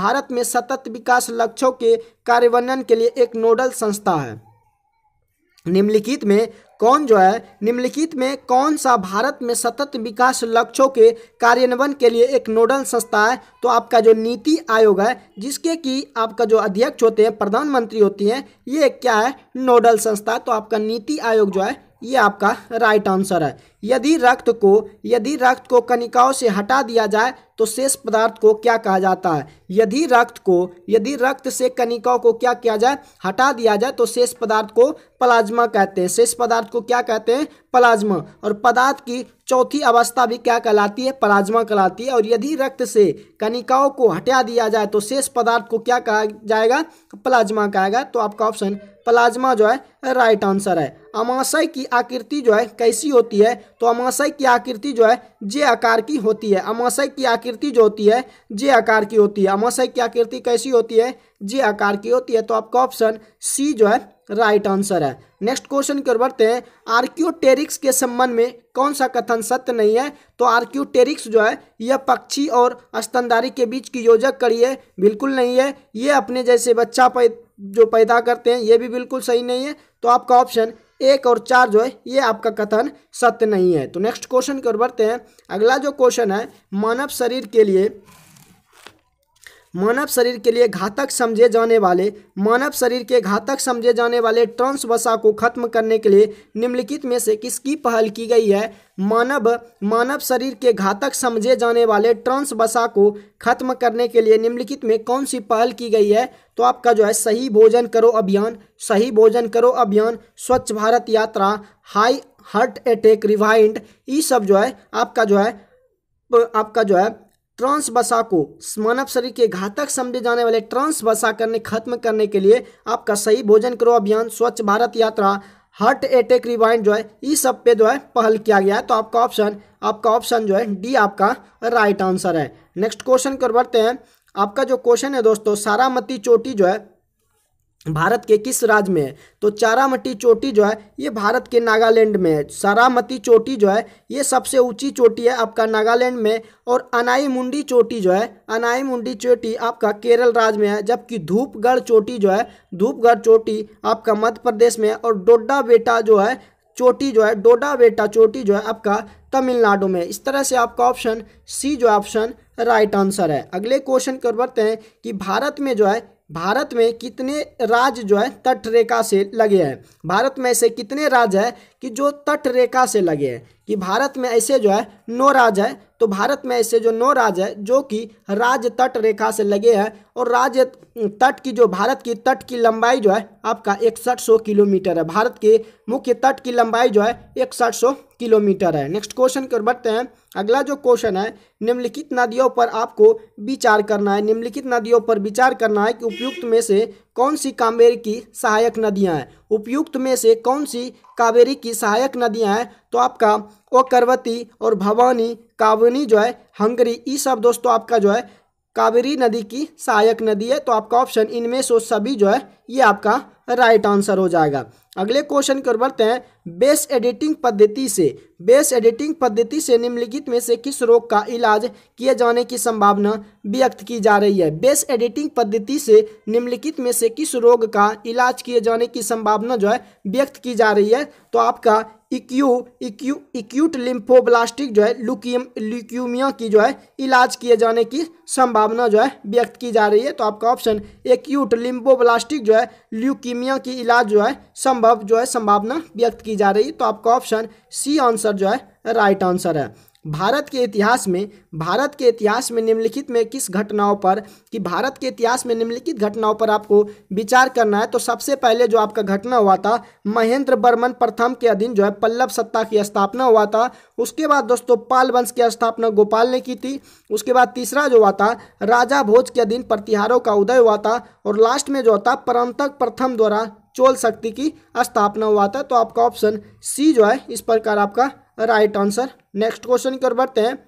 भारत में सतत विकास लक्ष्यों के कार्यान्वयन के लिए एक नोडल संस्था है निम्नलिखित में कौन जो है निम्नलिखित में कौन सा भारत में सतत विकास लक्ष्यों के कार्यान्वयन के लिए एक नोडल संस्था है तो आपका जो नीति आयोग है जिसके कि आपका जो अध्यक्ष होते हैं प्रधानमंत्री होती हैं ये क्या है नोडल संस्था तो आपका नीति आयोग जो है ये आपका राइट आंसर है यदि रक्त को यदि रक्त को कनिकाओं से हटा दिया जाए तो शेष पदार्थ को क्या कहा जाता है यदि रक्त को यदि रक्त से कनिकाओं को क्या किया जाए हटा दिया जाए तो शेष पदार्थ को प्लाज्मा कहते हैं शेष पदार्थ को क्या कहते हैं प्लाज्मा और पदार्थ की चौथी अवस्था भी क्या कहलाती है प्लाज्मा कहलाती है और यदि रक्त से कनिकाओं को हटा दिया जाए तो शेष पदार्थ को क्या कहा जाएगा प्लाज्मा कहेगा तो आपका ऑप्शन प्लाज्मा जो है राइट आंसर है अमाशय की आकृति जो है कैसी होती है तो अमाशय की आकृति जो है जे आकार की होती है अमाशय की आकृति जो होती है जे आकार की होती है अमाशय की आकृति कैसी होती है जे आकार की होती है तो आपका ऑप्शन सी जो है राइट आंसर है नेक्स्ट क्वेश्चन की ओर बढ़ते हैं आर्क्योटेरिक्स के संबंध में कौन सा कथन सत्य नहीं है तो आर्क्योटेरिक्स जो है यह पक्षी और स्तनधारी के बीच की योजक कड़ी है बिल्कुल नहीं है ये अपने जैसे बच्चा पै जो पैदा करते हैं ये भी बिल्कुल सही नहीं है तो आपका ऑप्शन एक और चार जो है ये आपका कथन सत्य नहीं है तो नेक्स्ट क्वेश्चन की ओर बढ़ते हैं अगला जो क्वेश्चन है मानव शरीर के लिए मानव शरीर के लिए घातक समझे जाने वाले मानव शरीर के घातक समझे जाने वाले ट्रांस वसा को खत्म करने के लिए निम्नलिखित में से किसकी पहल की गई है मानव मानव शरीर के घातक समझे जाने वाले ट्रांस वसा को खत्म करने के लिए निम्नलिखित में कौन सी पहल की गई है तो आपका जो है सही भोजन करो अभियान सही भोजन करो अभियान स्वच्छ भारत यात्रा हाई हार्ट अटैक रिवाइंड ये सब जो है आपका जो है आपका जो है ट्रांस बसा को मानव शरीर के घातक समझे जाने वाले ट्रांस बसा करने खत्म करने के लिए आपका सही भोजन करो अभियान स्वच्छ भारत यात्रा हार्ट अटैक रिवाइंड जो है इस सब पे जो है पहल किया गया है तो आपका ऑप्शन आपका ऑप्शन जो है डी आपका राइट आंसर है नेक्स्ट क्वेश्चन कर बढ़ते हैं आपका जो क्वेश्चन है दोस्तों सारामती चोटी जो है भारत के किस राज्य में है तो चारामती चोटी जो है ये भारत के नागालैंड में है सारामती चोटी जो है ये सबसे ऊंची चोटी है आपका नागालैंड में और मुंडी चोटी जो है अनाईमुंडी चोटी आपका केरल राज्य में है जबकि धूपगढ़ चोटी जो है धूपगढ़ चोटी आपका मध्य प्रदेश में है और डोडा बेटा जो है चोटी जो है डोडा बेटा चोटी जो है आपका तमिलनाडु में इस तरह से आपका ऑप्शन सी जो ऑप्शन राइट आंसर है अगले क्वेश्चन कर बढ़ते हैं कि भारत में जो है भारत में कितने राज्य जो है तट रेखा से लगे हैं भारत में ऐसे कितने राज्य हैं कि जो तट रेखा से लगे हैं कि भारत में ऐसे जो है नौ राज्य है तो भारत में ऐसे जो नौ राज्य है जो कि राज्य तट रेखा से लगे हैं और राज्य तट की जो भारत की तट की लंबाई जो है आपका इकसठ सौ किलोमीटर है भारत के मुख्य तट की लंबाई जो है इकसठ सौ किलोमीटर है नेक्स्ट क्वेश्चन की ओर बढ़ते हैं अगला जो क्वेश्चन है निम्नलिखित नदियों पर आपको विचार करना है निम्नलिखित नदियों पर विचार करना है कि उपयुक्त में से कौन सी कावेरी की सहायक नदियाँ हैं उपयुक्त में से कौन सी कावेरी की सहायक नदियाँ हैं तो आपका और करवती और भवानी कावनी जो है हंगरी ये सब दोस्तों आपका जो है कावेरी नदी की सहायक नदी है तो आपका ऑप्शन इनमें से सभी जो है ये आपका राइट आंसर हो जाएगा अगले क्वेश्चन की ओर बढ़ते हैं बेस एडिटिंग पद्धति से बेस एडिटिंग पद्धति से निम्नलिखित में से किस रोग का इलाज किए जाने की संभावना व्यक्त की जा रही है बेस एडिटिंग पद्धति से निम्नलिखित में से किस रोग का इलाज किए जाने की संभावना जो है व्यक्त की जा रही है तो आपका इक्यू इक्यूट लिम्फोब्लास्टिक जो है लुकियम ल्यूक्यूमिया की जो है इलाज किए जाने की संभावना जो है व्यक्त की जा रही है तो आपका ऑप्शन एक्यूट लिम्फोब्लास्टिक जो है ल्यूकीमिया की इलाज जो है संभव जो है संभावना व्यक्त की जा रही है तो आपका ऑप्शन सी आंसर जो है राइट आंसर है भारत के इतिहास में भारत के इतिहास में निम्नलिखित में किस घटनाओं पर कि भारत के इतिहास में निम्नलिखित घटनाओं पर आपको विचार करना है तो सबसे पहले जो आपका घटना हुआ था महेंद्र वर्मन प्रथम के अधीन जो है पल्लव सत्ता की स्थापना हुआ था उसके बाद दोस्तों पाल वंश की स्थापना गोपाल ने की थी उसके बाद तीसरा जो हुआ था राजा भोज के अधीन प्रतिहारों का उदय हुआ था और लास्ट में जो होता परमतक प्रथम द्वारा चोल शक्ति की स्थापना हुआ था तो आपका ऑप्शन सी जो है इस प्रकार आपका राइट आंसर नेक्स्ट क्वेश्चन की ओर बढ़ते हैं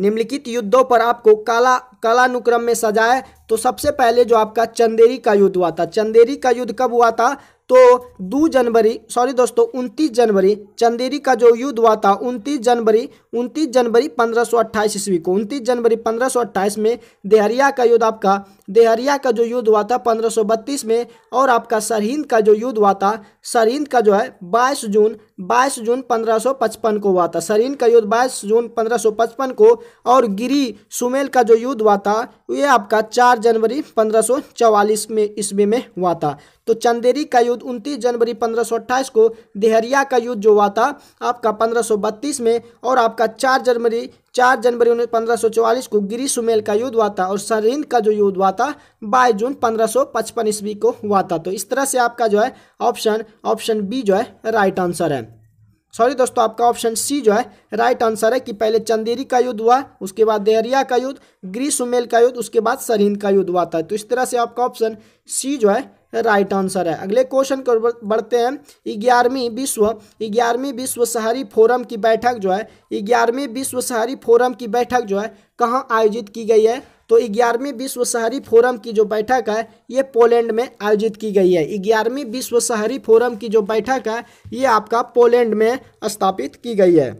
निम्नलिखित युद्धों पर आपको काला कालानुक्रम में सजाए तो सबसे पहले जो आपका चंदेरी का युद्ध हुआ था चंदेरी का युद्ध कब हुआ था तो दो जनवरी सॉरी दोस्तों उनतीस जनवरी चंदेरी का जो युद्ध हुआ था उनतीस जनवरी उनतीस जनवरी पंद्रह सौ अट्ठाईस ईस्वी को उनतीस जनवरी पंद्रह सौ अट्ठाईस में देहरिया का युद्ध आपका देहरिया का जो युद्ध हुआ था पंद्रह सौ बत्तीस में और आपका सरहिंद का जो युद्ध हुआ था सरहिंद का जो है बाईस जून बाईस जून पंद्रह सौ पचपन को हुआ था सरहिंद का युद्ध बाईस जून पंद्रह सौ पचपन को और गिरी सुमेल का जो युद्ध हुआ था ये आपका चार जनवरी पंद्रह सौ चवालीस में ईस्वी में हुआ था तो चंदेरी का युद्ध उनतीस जनवरी पंद्रह को देहरिया का युद्ध जो हुआ था आपका पंद्रह में और आपका 4 जनवरी 4 जनवरी उन्नीस पंद्रह को गिरी सुमेल का युद्ध हुआ था और सरिंद का जो युद्ध हुआ था बाईस जून पचपन ईस्वी को हुआ था तो इस तरह से आपका जो है ऑप्शन ऑप्शन बी जो है राइट आंसर है सॉरी दोस्तों आपका ऑप्शन सी जो है राइट आंसर है कि पहले चंदेरी का युद्ध हुआ उसके बाद देहरिया का युद्ध ग्री सुमेल का युद्ध उसके बाद सरहिंद का युद्ध हुआ था तो इस तरह से आपका ऑप्शन सी जो है राइट आंसर है अगले क्वेश्चन को बढ़ते हैं ग्यारहवीं विश्व ग्यारहवीं विश्व शहरी फोरम की बैठक जो है ग्यारहवीं विश्व शहरी फोरम की बैठक जो है कहाँ आयोजित की गई है तो ग्यारहवीं विश्व शहरी फोरम की जो बैठक है ये पोलैंड में आयोजित की गई है ग्यारहवीं विश्व शहरी फोरम की जो बैठक है ये आपका पोलैंड में स्थापित की गई है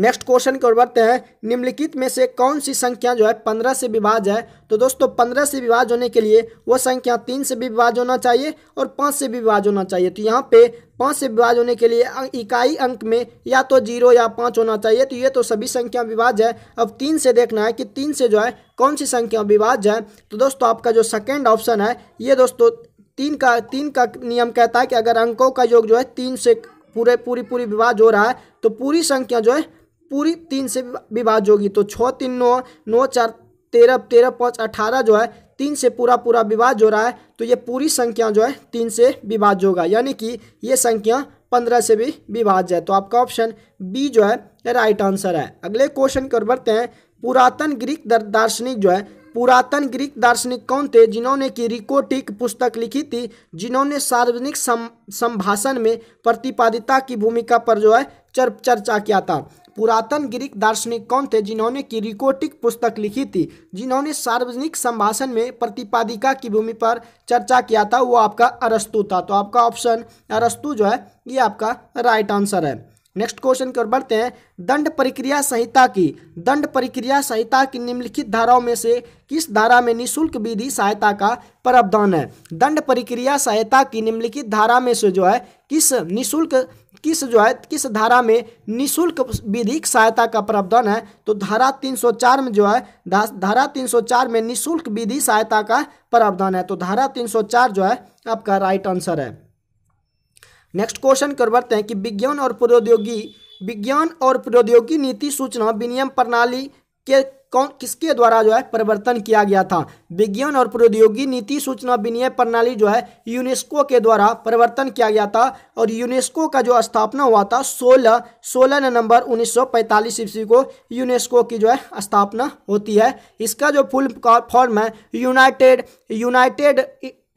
नेक्स्ट क्वेश्चन की ओर बढ़ते हैं निम्नलिखित में से कौन सी संख्या जो है पंद्रह से विभाज है तो दोस्तों पंद्रह से विभाज होने के लिए वो संख्या तीन से विभाज होना चाहिए और पाँच से विभाज होना चाहिए तो यहाँ पे पाँच से विभाज होने के लिए अं- इकाई अंक में या तो जीरो या पाँच होना चाहिए तो ये तो सभी संख्या विभाज है अब तीन से देखना है कि तीन से जो है कौन सी संख्या विभाज है तो दोस्तों आपका जो सेकेंड ऑप्शन है ये दोस्तों तीन का तीन का नियम कहता है कि अगर अंकों का योग जो है तीन से पूरे पूरी पूरी विभाज हो रहा है तो पूरी संख्या जो है पूरी तीन से विभाज्य होगी तो छः तीन नौ नौ चार तेरह तेरह पाँच अठारह जो है तीन से पूरा पूरा विभाज्य हो रहा है तो ये पूरी संख्या जो है तीन से विभाज्य होगा यानी कि ये संख्या पंद्रह से भी विभाज्य है तो आपका ऑप्शन बी जो है राइट आंसर है अगले क्वेश्चन कर बढ़ते हैं पुरातन ग्रीक दार्शनिक जो है पुरातन ग्रीक दार्शनिक कौन थे जिन्होंने की रिकोटिक पुस्तक लिखी थी जिन्होंने सार्वजनिक संभाषण में प्रतिपादिता की भूमिका पर जो है चर्चा किया था पुरातन ग्रीक दार्शनिक कौन थे जिन्होंने की रिकोटिक पुस्तक लिखी थी जिन्होंने सार्वजनिक संभाषण में प्रतिपादिका की भूमि पर चर्चा किया था वो आपका अरस्तु था तो आपका ऑप्शन अरस्तु जो है ये आपका राइट आंसर है नेक्स्ट क्वेश्चन की ओर बढ़ते हैं दंड प्रक्रिया संहिता की दंड प्रक्रिया संहिता की निम्नलिखित धाराओं में से किस धारा में निशुल्क विधि सहायता का प्रावधान है दंड प्रक्रिया संहिता की निम्नलिखित धारा में से जो है किस निशुल्क किस जो है किस धारा में निशुल्क विधिक सहायता का प्रावधान है तो धारा 304 में जो है धारा 304 में निशुल्क विधि सहायता का प्रावधान है तो धारा 304 जो है आपका राइट आंसर है नेक्स्ट क्वेश्चन कर बढ़ते हैं कि विज्ञान और प्रौद्योगिकी विज्ञान और प्रौद्योगिकी नीति सूचना विनियम प्रणाली के कौन किसके द्वारा जो है परिवर्तन किया गया था विज्ञान और प्रौद्योगिकी नीति सूचना विनिमय प्रणाली जो है यूनेस्को के द्वारा परिवर्तन किया गया था और यूनेस्को का जो स्थापना हुआ था 16 सोलह नवंबर 1945 ईस्वी को यूनेस्को की जो है स्थापना होती है इसका जो फुल फॉर्म है united united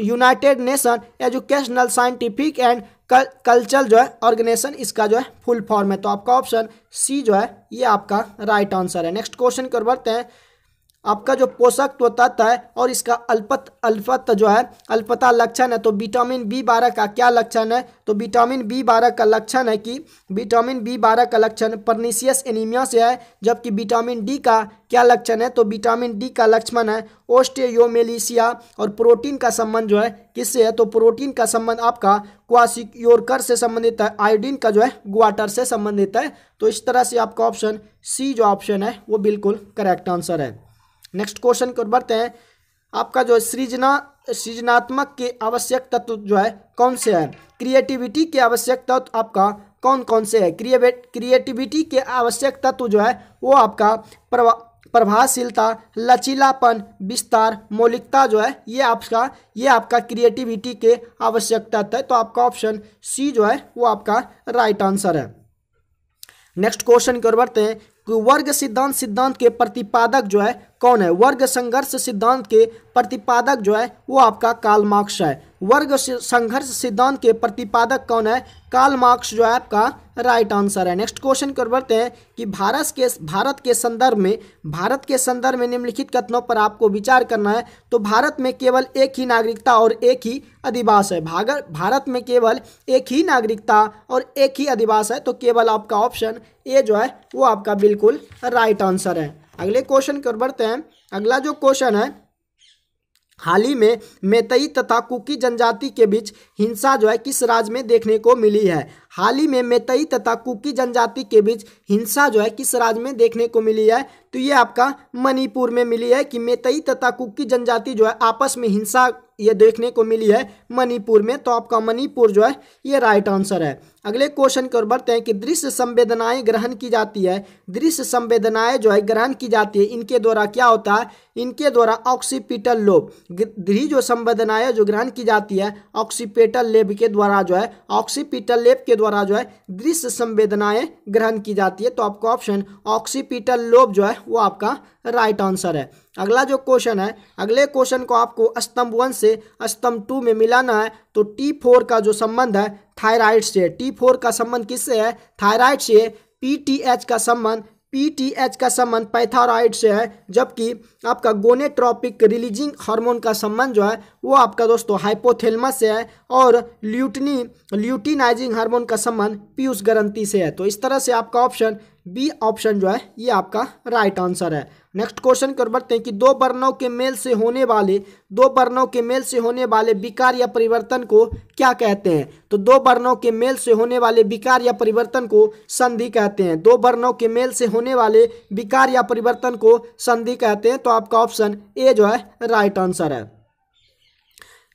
united nation educational scientific and culture जो है ऑर्गेनाइजेशन इसका जो है फुल फॉर्म है तो आपका ऑप्शन सी जो है ये आपका राइट आंसर है नेक्स्ट क्वेश्चन की ओर बढ़ते हैं आपका जो पोषक तो तत्व है और इसका अल्पत अल्पत जो है अल्पता लक्षण है तो विटामिन बी बारह का क्या लक्षण है तो विटामिन बी बारह का लक्षण है कि विटामिन बी बारह का लक्षण परनीसियस एनीमिया से है जबकि विटामिन डी का क्या लक्षण है तो विटामिन डी का लक्षण है ओस्टेयोमेलिसिया और प्रोटीन का संबंध जो है किससे है तो प्रोटीन का संबंध आपका क्वासिक्योरकर से संबंधित है आयोडीन का जो है ग्वाटर से संबंधित है तो इस तरह से आपका ऑप्शन सी जो ऑप्शन है वो बिल्कुल करेक्ट आंसर है नेक्स्ट क्वेश्चन की ओर बढ़ते हैं आपका जो सृजना सृजनात्मक के आवश्यक तत्व जो है कौन से हैं क्रिएटिविटी के आवश्यक तत्व आपका कौन कौन से है क्रिएटिविटी के आवश्यक तत्व जो है वो आपका प्रवा प्रभावशीलता लचीलापन विस्तार मौलिकता जो है ये आपका ये आपका क्रिएटिविटी के आवश्यक तत्व है तो आपका ऑप्शन सी जो है वो आपका राइट आंसर है नेक्स्ट क्वेश्चन की ओर बढ़ते हैं वर्ग सिद्धांत सिद्धांत के प्रतिपादक जो है कौन है वर्ग संघर्ष सिद्धांत के प्रतिपादक जो है वो आपका काल मार्क्स है वर्ग संघर्ष सिद्धांत के प्रतिपादक कौन है काल मार्क्स जो है आपका राइट आंसर है नेक्स्ट क्वेश्चन कर बढ़ते हैं कि भारत के भारत के संदर्भ में भारत के संदर्भ में निम्नलिखित कथनों पर आपको विचार करना है तो भारत में केवल एक ही नागरिकता और एक ही अधिवास है भारत में केवल एक ही नागरिकता और एक ही अधिवास है तो केवल आपका ऑप्शन ये जो है वो आपका बिल्कुल राइट आंसर है अगले क्वेश्चन कर बढ़ते हैं अगला जो क्वेश्चन है हाल ही में मेतई तथा कुकी जनजाति के बीच हिंसा जो है किस राज्य में देखने को मिली है हाल ही में मेतई तथा कुकी जनजाति के बीच हिंसा जो है किस राज्य में देखने को मिली है तो ये आपका मणिपुर में मिली है कि मेतई तथा कुकी जनजाति जो है आपस में हिंसा ये देखने को मिली है मणिपुर में तो आपका मणिपुर जो है ये राइट आंसर है अगले क्वेश्चन की ओर बढ़ते हैं कि दृश्य संवेदनाएं ग्रहण की जाती है दृश्य संवेदनाएं जो है ग्रहण की जाती है इनके द्वारा क्या होता है इनके द्वारा ऑक्सीपिटल लोब दृढ़ जो संवेदनाएं जो ग्रहण की जाती है ऑक्सीपेटल लेब के द्वारा जो है ऑक्सीपिटल लेब के द्वारा जो है दृश्य संवेदनाएं ग्रहण की जाती है तो आपका ऑप्शन ऑक्सीपिटल लोब जो है वो आपका राइट आंसर है अगला जो क्वेश्चन है अगले क्वेश्चन को आपको स्तंभ वन से स्तंभ टू में मिलाना है तो टी फोर का जो संबंध है थायराइड से टी फोर का संबंध किससे है थायराइड से पीटीएच का संबंध पीटीएच का संबंध पैथाराइड से है जबकि आपका गोनेट्रॉपिक रिलीजिंग हार्मोन का संबंध जो है वो आपका दोस्तों हाइपोथेलमस से है और ल्यूटनी ल्यूटिनाइजिंग हार्मोन का संबंध पीयूष ग्रंथि से है तो इस तरह से आपका ऑप्शन बी ऑप्शन जो है ये आपका राइट आंसर है नेक्स्ट क्वेश्चन कर बढ़ते हैं कि दो वर्णों के मेल से होने वाले दो वर्णों के मेल से होने वाले विकार या परिवर्तन को क्या कहते हैं तो दो वर्णों के मेल से होने वाले विकार या परिवर्तन को संधि कहते हैं दो वर्णों के मेल से होने वाले विकार या परिवर्तन को संधि कहते हैं तो आपका ऑप्शन ए जो है राइट आंसर है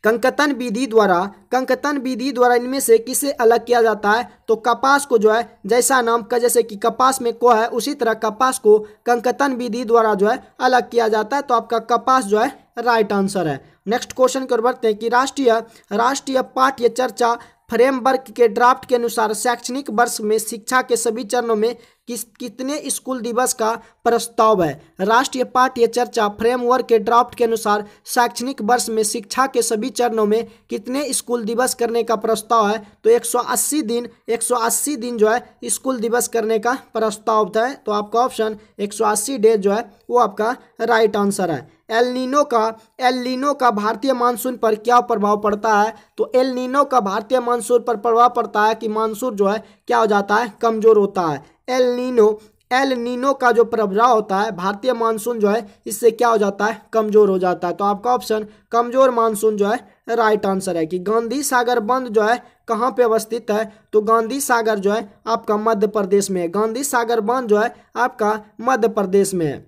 कंकतन विधि द्वारा कंकतन विधि द्वारा इनमें से किसे अलग किया जाता है तो कपास को जो है जैसा नाम का जैसे कि कपास में को है उसी तरह कपास को कंकतन विधि द्वारा जो है अलग किया जाता है तो आपका कपास जो है राइट आंसर है नेक्स्ट क्वेश्चन की ओर बढ़ते हैं कि राष्ट्रीय राष्ट्रीय पाठ्य चर्चा फ्रेमवर्क के ड्राफ्ट के अनुसार शैक्षणिक वर्ष में शिक्षा के सभी चरणों में किस कितने स्कूल दिवस का प्रस्ताव है राष्ट्रीय पाठ्य चर्चा फ्रेमवर्क के ड्राफ्ट के अनुसार शैक्षणिक वर्ष में शिक्षा के सभी चरणों में कितने स्कूल दिवस करने का प्रस्ताव है तो 180 दिन 180 दिन जो है स्कूल दिवस करने का प्रस्ताव है तो आपका ऑप्शन 180 डे जो है वो आपका राइट आंसर है एलनिनो का एलनिनो का भारतीय मानसून पर क्या प्रभाव पड़ता है तो एलनिनो का भारतीय मानसून पर प्रभाव पड़ता है कि मानसून जो है क्या हो जाता है कमज़ोर होता है एल नीनो एल नीनो का जो प्रभाव होता है भारतीय मानसून जो है इससे क्या हो जाता है कमजोर हो जाता है तो आपका ऑप्शन कमजोर मानसून जो है राइट आंसर है कि गांधी सागर बंद जो है कहाँ पे अवस्थित है तो गांधी सागर जो है आपका मध्य प्रदेश में है गांधी सागर बंद जो है आपका मध्य प्रदेश में है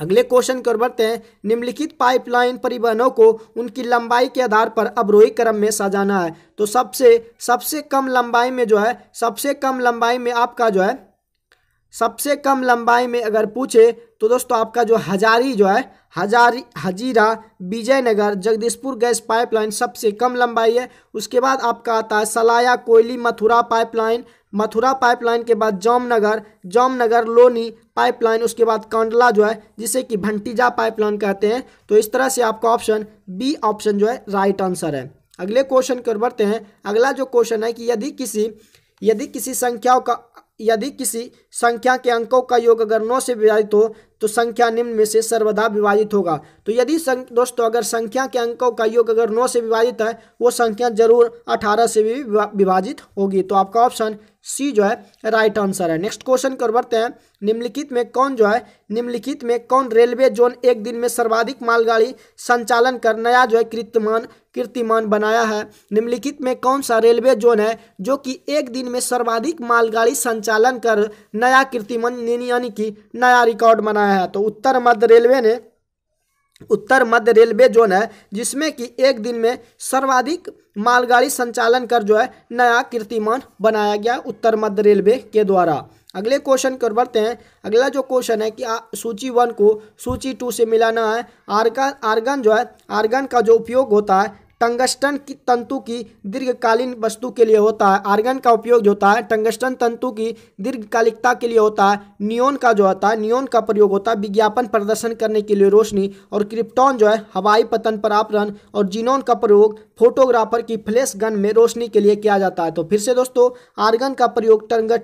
अगले क्वेश्चन की ओर बढ़ते हैं निम्नलिखित पाइपलाइन परिवहनों को उनकी लंबाई के आधार पर अवरोही क्रम में सजाना है तो सबसे सबसे कम लंबाई में जो है सबसे कम लंबाई में आपका जो है सबसे कम लंबाई में अगर पूछे तो दोस्तों आपका जो हजारी जो है हजारी हजीरा विजयनगर जगदीशपुर गैस पाइपलाइन सबसे कम लंबाई है उसके बाद आपका आता है सलाया कोयली मथुरा पाइपलाइन मथुरा पाइपलाइन के बाद जामनगर जामनगर लोनी पाइपलाइन उसके बाद कांडला जो है जिसे कि भंटीजा पाइपलाइन कहते हैं तो इस तरह से आपका ऑप्शन बी ऑप्शन जो है राइट आंसर है अगले क्वेश्चन की बढ़ते हैं अगला जो क्वेश्चन है कि यदि किसी यदि किसी संख्याओं का यदि किसी संख्या के अंकों का योग अगर नौ से विभाजित हो तो संख्या निम्न में से सर्वदा विभाजित होगा तो यदि दोस्तों अगर संख्या के अंकों का योग अगर नौ से विभाजित है वो संख्या जरूर अठारह से भी विभाजित होगी तो आपका ऑप्शन सी जो है राइट आंसर है नेक्स्ट क्वेश्चन कर बढ़ते हैं निम्नलिखित में कौन जो है निम्नलिखित में कौन रेलवे जोन एक दिन में सर्वाधिक मालगाड़ी संचालन कर नया जो है कीर्तिमान कीर्तिमान बनाया है निम्नलिखित में कौन सा रेलवे जोन है जो कि एक दिन में सर्वाधिक मालगाड़ी संचालन कर नया कीर्तिमान यानी कि नया रिकॉर्ड बनाया है तो उत्तर मध्य रेलवे ने उत्तर मध्य रेलवे जोन है जिसमें कि एक दिन में सर्वाधिक मालगाड़ी संचालन कर जो है नया कीर्तिमान बनाया गया उत्तर मध्य रेलवे के द्वारा अगले क्वेश्चन कर बढ़ते हैं अगला जो क्वेश्चन है कि सूची वन को सूची टू से मिलाना है आर्गन आर्गन जो है आर्गन का जो उपयोग होता है टंगस्टन की तंतु की दीर्घकालीन वस्तु के लिए होता है आर्गन का उपयोग जो होता है टंगस्टन तंतु की दीर्घकालिकता के लिए होता है नियोन का जो होता है नियोन का प्रयोग होता है विज्ञापन प्रदर्शन करने के लिए रोशनी और क्रिप्टॉन जो है हवाई पतन पर आपरण और जीनोन का प्रयोग फोटोग्राफर की फ्लैश गन में रोशनी के लिए किया जाता है तो फिर से दोस्तों आर्गन का प्रयोग टंग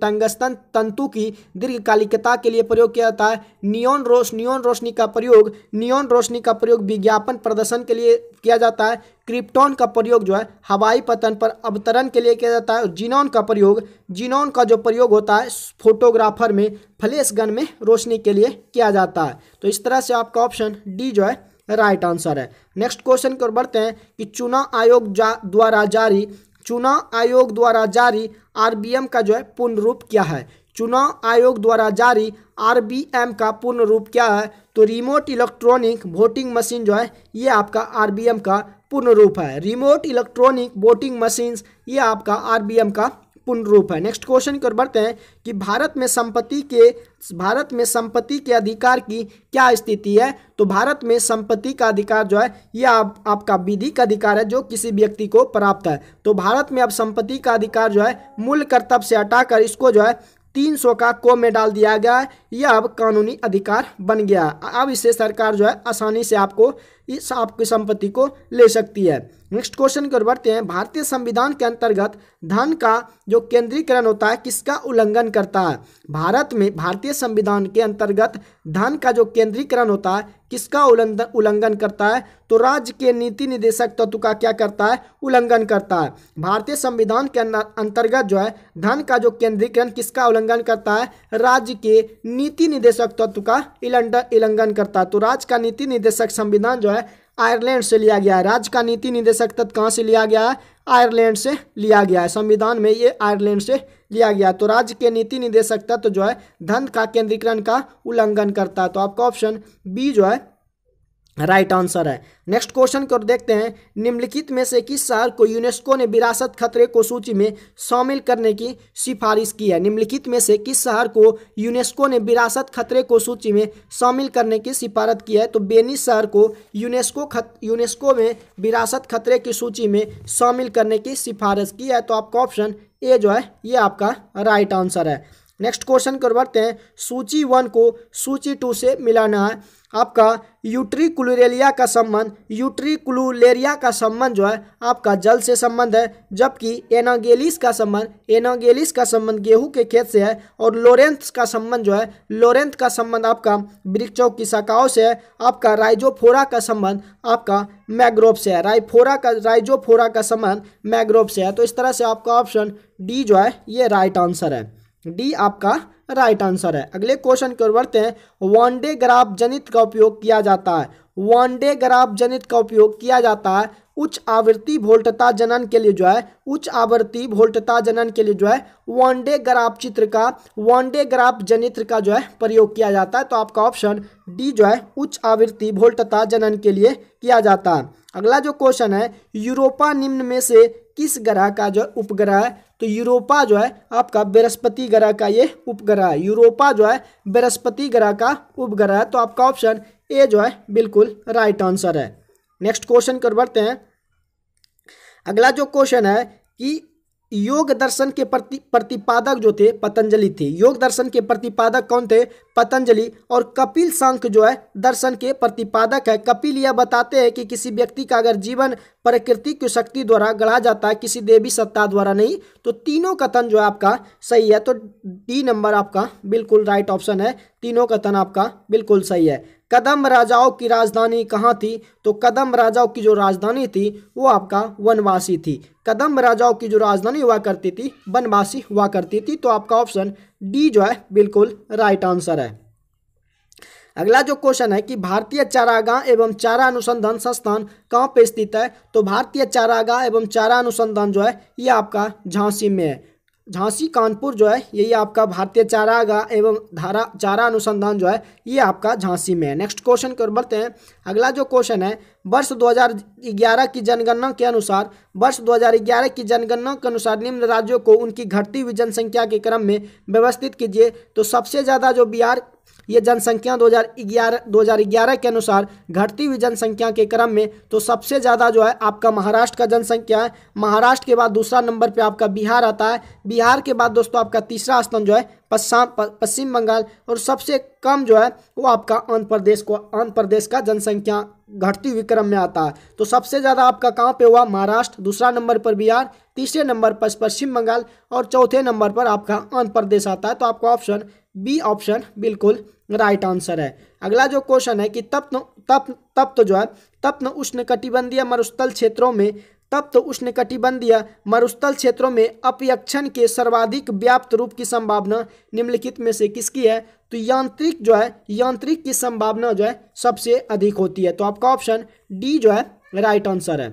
टंगस्तन तंतु की दीर्घकालिकता के लिए प्रयोग किया जाता है नियोन रोस नियोन रोशनी का प्रयोग नियोन रोशनी का प्रयोग विज्ञापन प्रदर्शन के लिए किया जाता है क्रिप्टॉन का प्रयोग जो है हवाई पतन पर अवतरण के लिए किया जाता है और जीनोन का प्रयोग जीनोन का जो प्रयोग होता है फोटोग्राफर में फ्लैश गन में रोशनी के लिए किया जाता है तो इस तरह से आपका ऑप्शन डी जो है राइट आंसर है नेक्स्ट क्वेश्चन की ओर बढ़ते हैं कि चुनाव आयोग जा द्वारा जारी चुनाव आयोग द्वारा जारी आरबीएम का जो है पूर्ण रूप क्या है चुनाव आयोग द्वारा जारी आरबीएम का पूर्ण रूप क्या है तो रिमोट इलेक्ट्रॉनिक वोटिंग मशीन जो है ये आपका आरबीएम का पूर्ण रूप है रिमोट इलेक्ट्रॉनिक वोटिंग मशीन ये आपका आरबीएम का पूर्ण रूप है नेक्स्ट क्वेश्चन की ओर बढ़ते हैं कि भारत में संपत्ति के भारत में संपत्ति के अधिकार की क्या स्थिति है तो भारत में संपत्ति का अधिकार जो है यह आप, आपका विधिक अधिकार है जो किसी व्यक्ति को प्राप्त है तो भारत में अब संपत्ति का अधिकार जो है मूल कर्तव्य से हटाकर इसको जो है तीन सौ का को में डाल दिया गया है यह अब कानूनी अधिकार बन गया अब इसे सरकार जो है आसानी से आपको इस आपकी संपत्ति को ले सकती है नेक्स्ट क्वेश्चन की ओर बढ़ते हैं भारतीय संविधान के अंतर्गत धन का जो केंद्रीकरण होता है किसका उल्लंघन करता है भारत में भारतीय संविधान के अंतर्गत धन का जो केंद्रीकरण होता है किसका उल्लंघन करता है तो राज्य के नीति निदेशक तत्व का क्या करता है उल्लंघन करता है भारतीय संविधान के अंतर्गत जो है धन का जो केंद्रीकरण किसका उल्लंघन करता है राज्य के नीति निदेशक तत्व का उल्लंघन करता है तो राज्य का नीति निदेशक संविधान जो है है आयरलैंड से लिया गया है राज्य का नीति निदेशक तत्व कहाँ से लिया गया है आयरलैंड से लिया गया है संविधान में ये आयरलैंड से लिया गया तो राज्य के नीति निदेशक तत्व जो है धन का केंद्रीकरण का उल्लंघन करता है तो आपका ऑप्शन बी जो है राइट आंसर है नेक्स्ट क्वेश्चन को देखते हैं निम्नलिखित में से किस शहर को यूनेस्को ने विरासत खतरे को सूची में शामिल करने की सिफारिश की है निम्नलिखित में से किस शहर को यूनेस्को ने विरासत खतरे को सूची में शामिल करने की सिफारत की है तो बेनी शहर को यूनेस्को खत यूनेस्को में विरासत खतरे की सूची में शामिल करने की सिफारिश की है तो आपका ऑप्शन ए जो है ये आपका राइट आंसर है नेक्स्ट क्वेश्चन को बढ़ते हैं सूची वन को सूची टू से मिलाना है आपका यूट्रिकुलेरिया का संबंध यूट्रिकुलेरिया का संबंध जो है आपका जल से संबंध है जबकि एनागेलिस का संबंध एनागेलिस का संबंध गेहूं के खेत से है और लोरेंथ का संबंध जो है लोरेंथ का संबंध आपका वृक्षों की शाखाओं से है आपका राइजोफोरा का संबंध आपका मैग्रोव से है राइफोरा का राइजोफोरा का संबंध मैग्रोव से है तो इस तरह से आपका ऑप्शन डी जो है ये राइट आंसर है डी आपका राइट आंसर है अगले क्वेश्चन की ओर बढ़ते हैं वनडे ग्राफ जनित का उपयोग किया जाता है वनडे ग्राफ जनित का उपयोग किया जाता है उच्च आवृत्ति भोल्टता जनन के लिए जो है उच्च आवृत्ति भोल्टता जनन के लिए जो है वनडे ग्राफ चित्र का वनडे ग्राफ जनित्र का जो है प्रयोग किया जाता है तो आपका ऑप्शन डी जो है उच्च आवृत्ति भोल्टता जनन के लिए किया जाता है अगला जो क्वेश्चन है यूरोपा निम्न में से किस ग्रह का जो है उपग्रह है तो यूरोपा जो है आपका बृहस्पति ग्रह का ये उपग्रह है यूरोपा जो है बृहस्पति ग्रह का उपग्रह है तो आपका ऑप्शन ए जो है बिल्कुल राइट आंसर है नेक्स्ट क्वेश्चन कर बढ़ते हैं अगला जो क्वेश्चन है कि योग दर्शन के प्रति प्रतिपादक जो थे पतंजलि थे योग दर्शन के प्रतिपादक कौन थे पतंजलि और कपिल शंख जो है दर्शन के प्रतिपादक है कपिल यह बताते हैं कि किसी व्यक्ति का अगर जीवन प्रकृति की शक्ति द्वारा गढ़ा जाता है किसी देवी सत्ता द्वारा नहीं तो तीनों कथन जो है आपका सही है तो डी नंबर आपका बिल्कुल राइट ऑप्शन है तीनों कथन आपका बिल्कुल सही है कदम राजाओं की राजधानी कहाँ थी तो कदम राजाओं की जो राजधानी थी वो आपका वनवासी थी कदम राजाओं की जो राजधानी हुआ करती थी वनवासी हुआ करती थी तो आपका ऑप्शन डी जो है बिल्कुल राइट आंसर है अगला जो क्वेश्चन है कि भारतीय चारागाह एवं चारा अनुसंधान संस्थान कहाँ पे स्थित है तो भारतीय चारागाह एवं चारा अनुसंधान जो है ये आपका झांसी में है झांसी कानपुर जो है यही आपका भारतीय चारागा एवं धारा चारा अनुसंधान जो है ये आपका झांसी में है नेक्स्ट क्वेश्चन कर बढ़ते हैं अगला जो क्वेश्चन है वर्ष 2011 की जनगणना के अनुसार वर्ष 2011 की जनगणना के अनुसार निम्न राज्यों को उनकी घटती हुई जनसंख्या के क्रम में व्यवस्थित कीजिए तो सबसे ज़्यादा जो बिहार ये जनसंख्या 2011 2011 के अनुसार घटती हुई जनसंख्या के क्रम में तो सबसे ज़्यादा जो है आपका महाराष्ट्र का जनसंख्या है महाराष्ट्र के बाद दूसरा नंबर पे आपका बिहार आता है बिहार के बाद दोस्तों आपका तीसरा स्थान जो है पश्चाम पश्चिम बंगाल और सबसे कम जो है वो आपका आंध्र प्रदेश को आंध्र प्रदेश का जनसंख्या घटती हुई क्रम में आता है तो सबसे ज़्यादा आपका कहाँ पे हुआ महाराष्ट्र दूसरा नंबर पर बिहार तीसरे नंबर पर पश्चिम बंगाल और चौथे नंबर पर आपका आंध्र प्रदेश आता है तो आपका ऑप्शन बी ऑप्शन बिल्कुल राइट आंसर है अगला जो क्वेश्चन है कि तप्त तप तप्त जो है तप्त उष्ण कटिबंधीय मरुस्थल क्षेत्रों में तब तो उष्णकटिबंधीय मरुस्थल क्षेत्रों में अपयक्षण के सर्वाधिक व्याप्त रूप की संभावना निम्नलिखित में से किसकी है तो यांत्रिक जो है यांत्रिक की संभावना जो है सबसे अधिक होती है तो आपका ऑप्शन डी जो है राइट आंसर है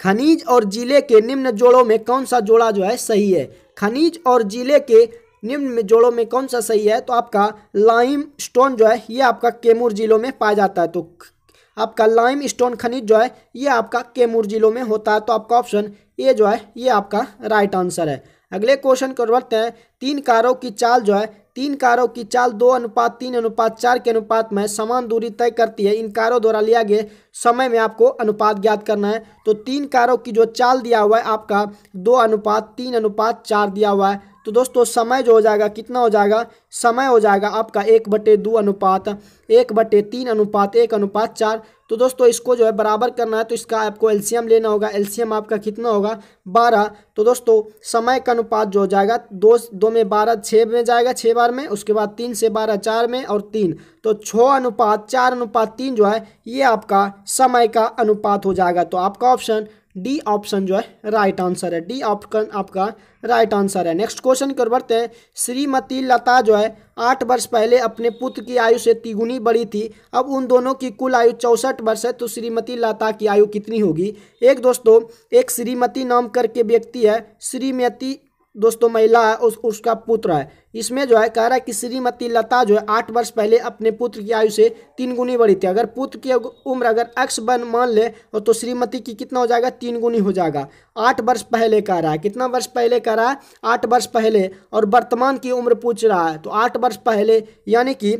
खनिज और जिले के निम्न जोड़ों में कौन सा जोड़ा जो है सही है खनिज और जिले के निम्न में जोड़ों में कौन सा सही है तो आपका लाइम स्टोन जो है ये आपका कैमूर जिलों में पाया जाता है तो आपका लाइम स्टोन खनिज जो है ये आपका कैमूर जिलों में होता है तो आपका ऑप्शन ए जो है ये आपका राइट आंसर है अगले क्वेश्चन को बढ़ते हैं तीन कारों की चाल जो है तीन कारों की चाल दो अनुपात तीन अनुपात चार के अनुपात में समान दूरी तय करती है इन कारों द्वारा लिया गया समय में आपको अनुपात ज्ञात करना है तो तीन कारों की जो चाल दिया हुआ है आपका दो अनुपात तीन अनुपात चार दिया हुआ है तो दोस्तों समय जो हो जाएगा कितना हो जाएगा समय हो जाएगा आपका एक बटे दो अनुपात एक बटे तीन अनुपात एक अनुपात चार तो दोस्तों इसको जो है बराबर करना है तो इसका आपको एल्शियम लेना होगा एल्शियम आपका कितना होगा बारह तो दोस्तों समय का अनुपात जो हो जाएगा दो दो में बारह छः में जाएगा छः बार में उसके बाद तीन से बारह चार में और तीन तो छः अनुपात चार अनुपात तीन जो है ये आपका समय का अनुपात हो जाएगा तो आपका ऑप्शन डी ऑप्शन जो है राइट आंसर है डी ऑप्शन आपका राइट आंसर है नेक्स्ट क्वेश्चन की ओर बढ़ते हैं श्रीमती लता जो है आठ वर्ष पहले अपने पुत्र की आयु से तिगुनी बड़ी थी अब उन दोनों की कुल आयु चौंसठ वर्ष है तो श्रीमती लता की आयु कितनी होगी एक दोस्तों एक श्रीमती नाम करके व्यक्ति है श्रीमती दोस्तों महिला है उस उसका पुत्र है इसमें जो है कह रहा है कि श्रीमती लता जो है आठ वर्ष पहले अपने पुत्र की आयु से तीन गुनी बढ़ी थी अगर पुत्र की उम्र अगर एक्स बन मान ले तो श्रीमती की कितना हो जाएगा तीन गुनी हो जाएगा आठ वर्ष पहले कह रहा है कितना वर्ष पहले कह रहा है आठ वर्ष पहले और वर्तमान की उम्र पूछ रहा है तो आठ वर्ष पहले यानी कि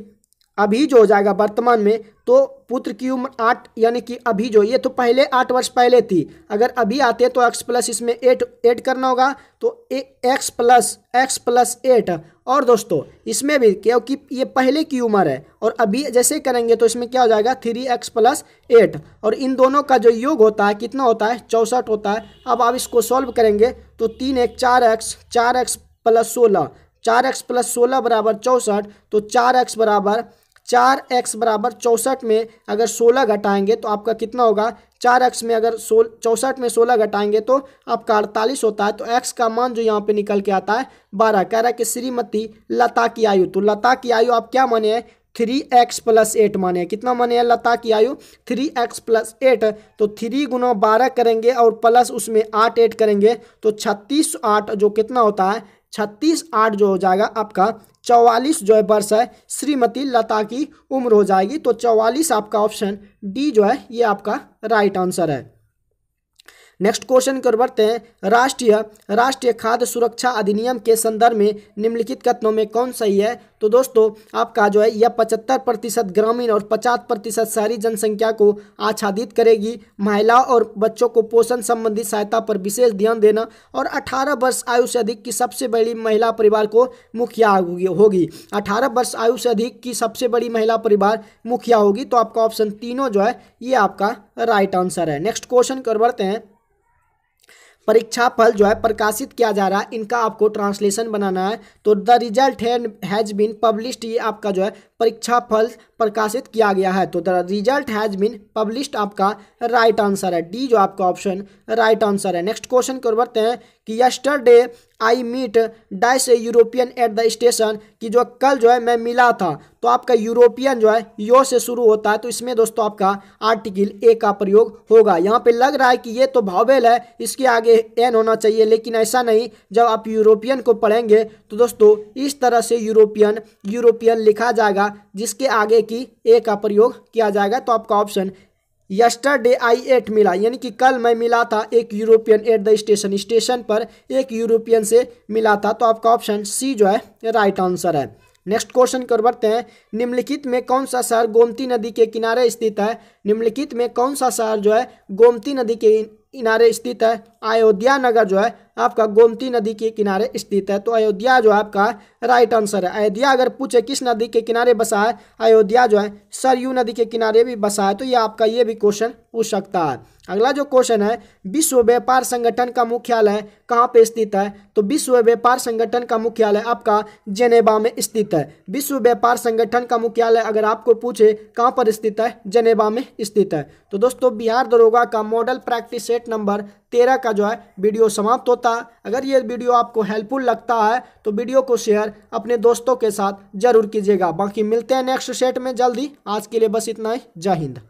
अभी जो हो जाएगा वर्तमान में तो पुत्र की उम्र आठ यानी कि अभी जो ये तो पहले आठ वर्ष पहले थी अगर अभी आते तो एक्स प्लस इसमें एट एड करना होगा तो X plus X plus eight और दोस्तों इसमें भी क्योंकि ये पहले की उम्र है और अभी जैसे करेंगे तो इसमें क्या हो जाएगा थ्री एक्स प्लस एट और इन दोनों का जो योग होता है कितना होता है चौंसठ होता है अब आप इसको सॉल्व करेंगे तो तीन एक चार एक्स चार एक्स प्लस सोलह चार एक्स प्लस सोलह बराबर चौंसठ तो चार एक्स बराबर चार एक्स बराबर चौंसठ में अगर सोलह घटाएंगे तो आपका कितना होगा चार एक्स में अगर सोल चौंसठ में सोलह घटाएंगे तो आपका अड़तालीस होता है तो एक्स का मान जो यहाँ पे निकल के आता है बारह कह रहा है कि श्रीमती लता की आयु तो लता की आयु आप क्या माने हैं थ्री एक्स प्लस एट माने कितना माने हैं लता की आयु थ्री एक्स प्लस एट तो थ्री गुना बारह करेंगे और प्लस उसमें आठ एट करेंगे तो छत्तीस आठ जो कितना होता है छत्तीस आठ जो हो जाएगा आपका चौवालीस जो है वर्ष है श्रीमती लता की उम्र हो जाएगी तो चौवालीस आपका ऑप्शन डी जो है ये आपका राइट आंसर है नेक्स्ट क्वेश्चन की ओर बढ़ते हैं राष्ट्रीय राष्ट्रीय खाद्य सुरक्षा अधिनियम के संदर्भ में निम्नलिखित कथनों में कौन सही है तो दोस्तों आपका जो है यह पचहत्तर प्रतिशत ग्रामीण और पचास प्रतिशत शहरी जनसंख्या को आच्छादित करेगी महिलाओं और बच्चों को पोषण संबंधी सहायता पर विशेष ध्यान देना और अठारह वर्ष आयु से अधिक की सबसे बड़ी महिला परिवार को मुखिया होगी अठारह वर्ष आयु से अधिक की सबसे बड़ी महिला परिवार मुखिया होगी तो आपका ऑप्शन तीनों जो है ये आपका राइट आंसर है नेक्स्ट क्वेश्चन कर बढ़ते हैं परीक्षा फल जो है प्रकाशित किया जा रहा है इनका आपको ट्रांसलेशन बनाना है तो the result has been published ये आपका जो है परीक्षा फल प्रकाशित किया गया है तो the result has been published आपका राइट आंसर है डी जो आपका ऑप्शन राइट आंसर है नेक्स्ट क्वेश्चन को बढ़ते हैं कि yesterday I meet dash European at the station कि जो कल जो है मैं मिला था तो आपका यूरोपियन जो है यो से शुरू होता है तो इसमें दोस्तों आपका आर्टिकल ए का प्रयोग होगा यहाँ पे लग रहा है कि ये तो भावेल है इसके आगे एन होना चाहिए लेकिन ऐसा नहीं जब आप यूरोपियन को पढ़ेंगे तो दोस्तों इस तरह से यूरोपियन यूरोपियन लिखा जाएगा जिसके आगे की ए का प्रयोग किया जाएगा तो आपका ऑप्शन यस्टरडे आई एट मिला यानी कि कल मैं मिला था एक European at the station station पर एक यूरोपियन से मिला था तो आपका ऑप्शन सी जो है राइट आंसर है नेक्स्ट क्वेश्चन कर बढ़ते हैं निम्नलिखित में कौन सा शहर गोमती नदी के किनारे स्थित है निम्नलिखित में कौन सा शहर जो है गोमती नदी के किनारे स्थित है अयोध्या नगर जो है आपका गोमती नदी के किनारे स्थित है तो अयोध्या जो है आपका राइट आंसर है अयोध्या अगर पूछे किस नदी के किनारे बसा है अयोध्या जो है सरयू नदी के किनारे भी बसा है तो ये आपका ये भी क्वेश्चन पूछ सकता है अगला जो क्वेश्चन है विश्व व्यापार संगठन का मुख्यालय कहाँ पे स्थित है तो विश्व व्यापार संगठन का मुख्यालय आपका जेनेवा में स्थित है विश्व व्यापार संगठन का मुख्यालय अगर आपको पूछे कहाँ पर स्थित है जेनेवा में स्थित है तो दोस्तों बिहार दरोगा का मॉडल प्रैक्टिस सेट नंबर तेरह का जो है वीडियो समाप्त होता है अगर ये वीडियो आपको हेल्पफुल लगता है तो वीडियो को शेयर शेयर अपने दोस्तों के साथ जरूर कीजिएगा बाकी मिलते हैं नेक्स्ट सेट में जल्दी आज के लिए बस इतना ही जय हिंद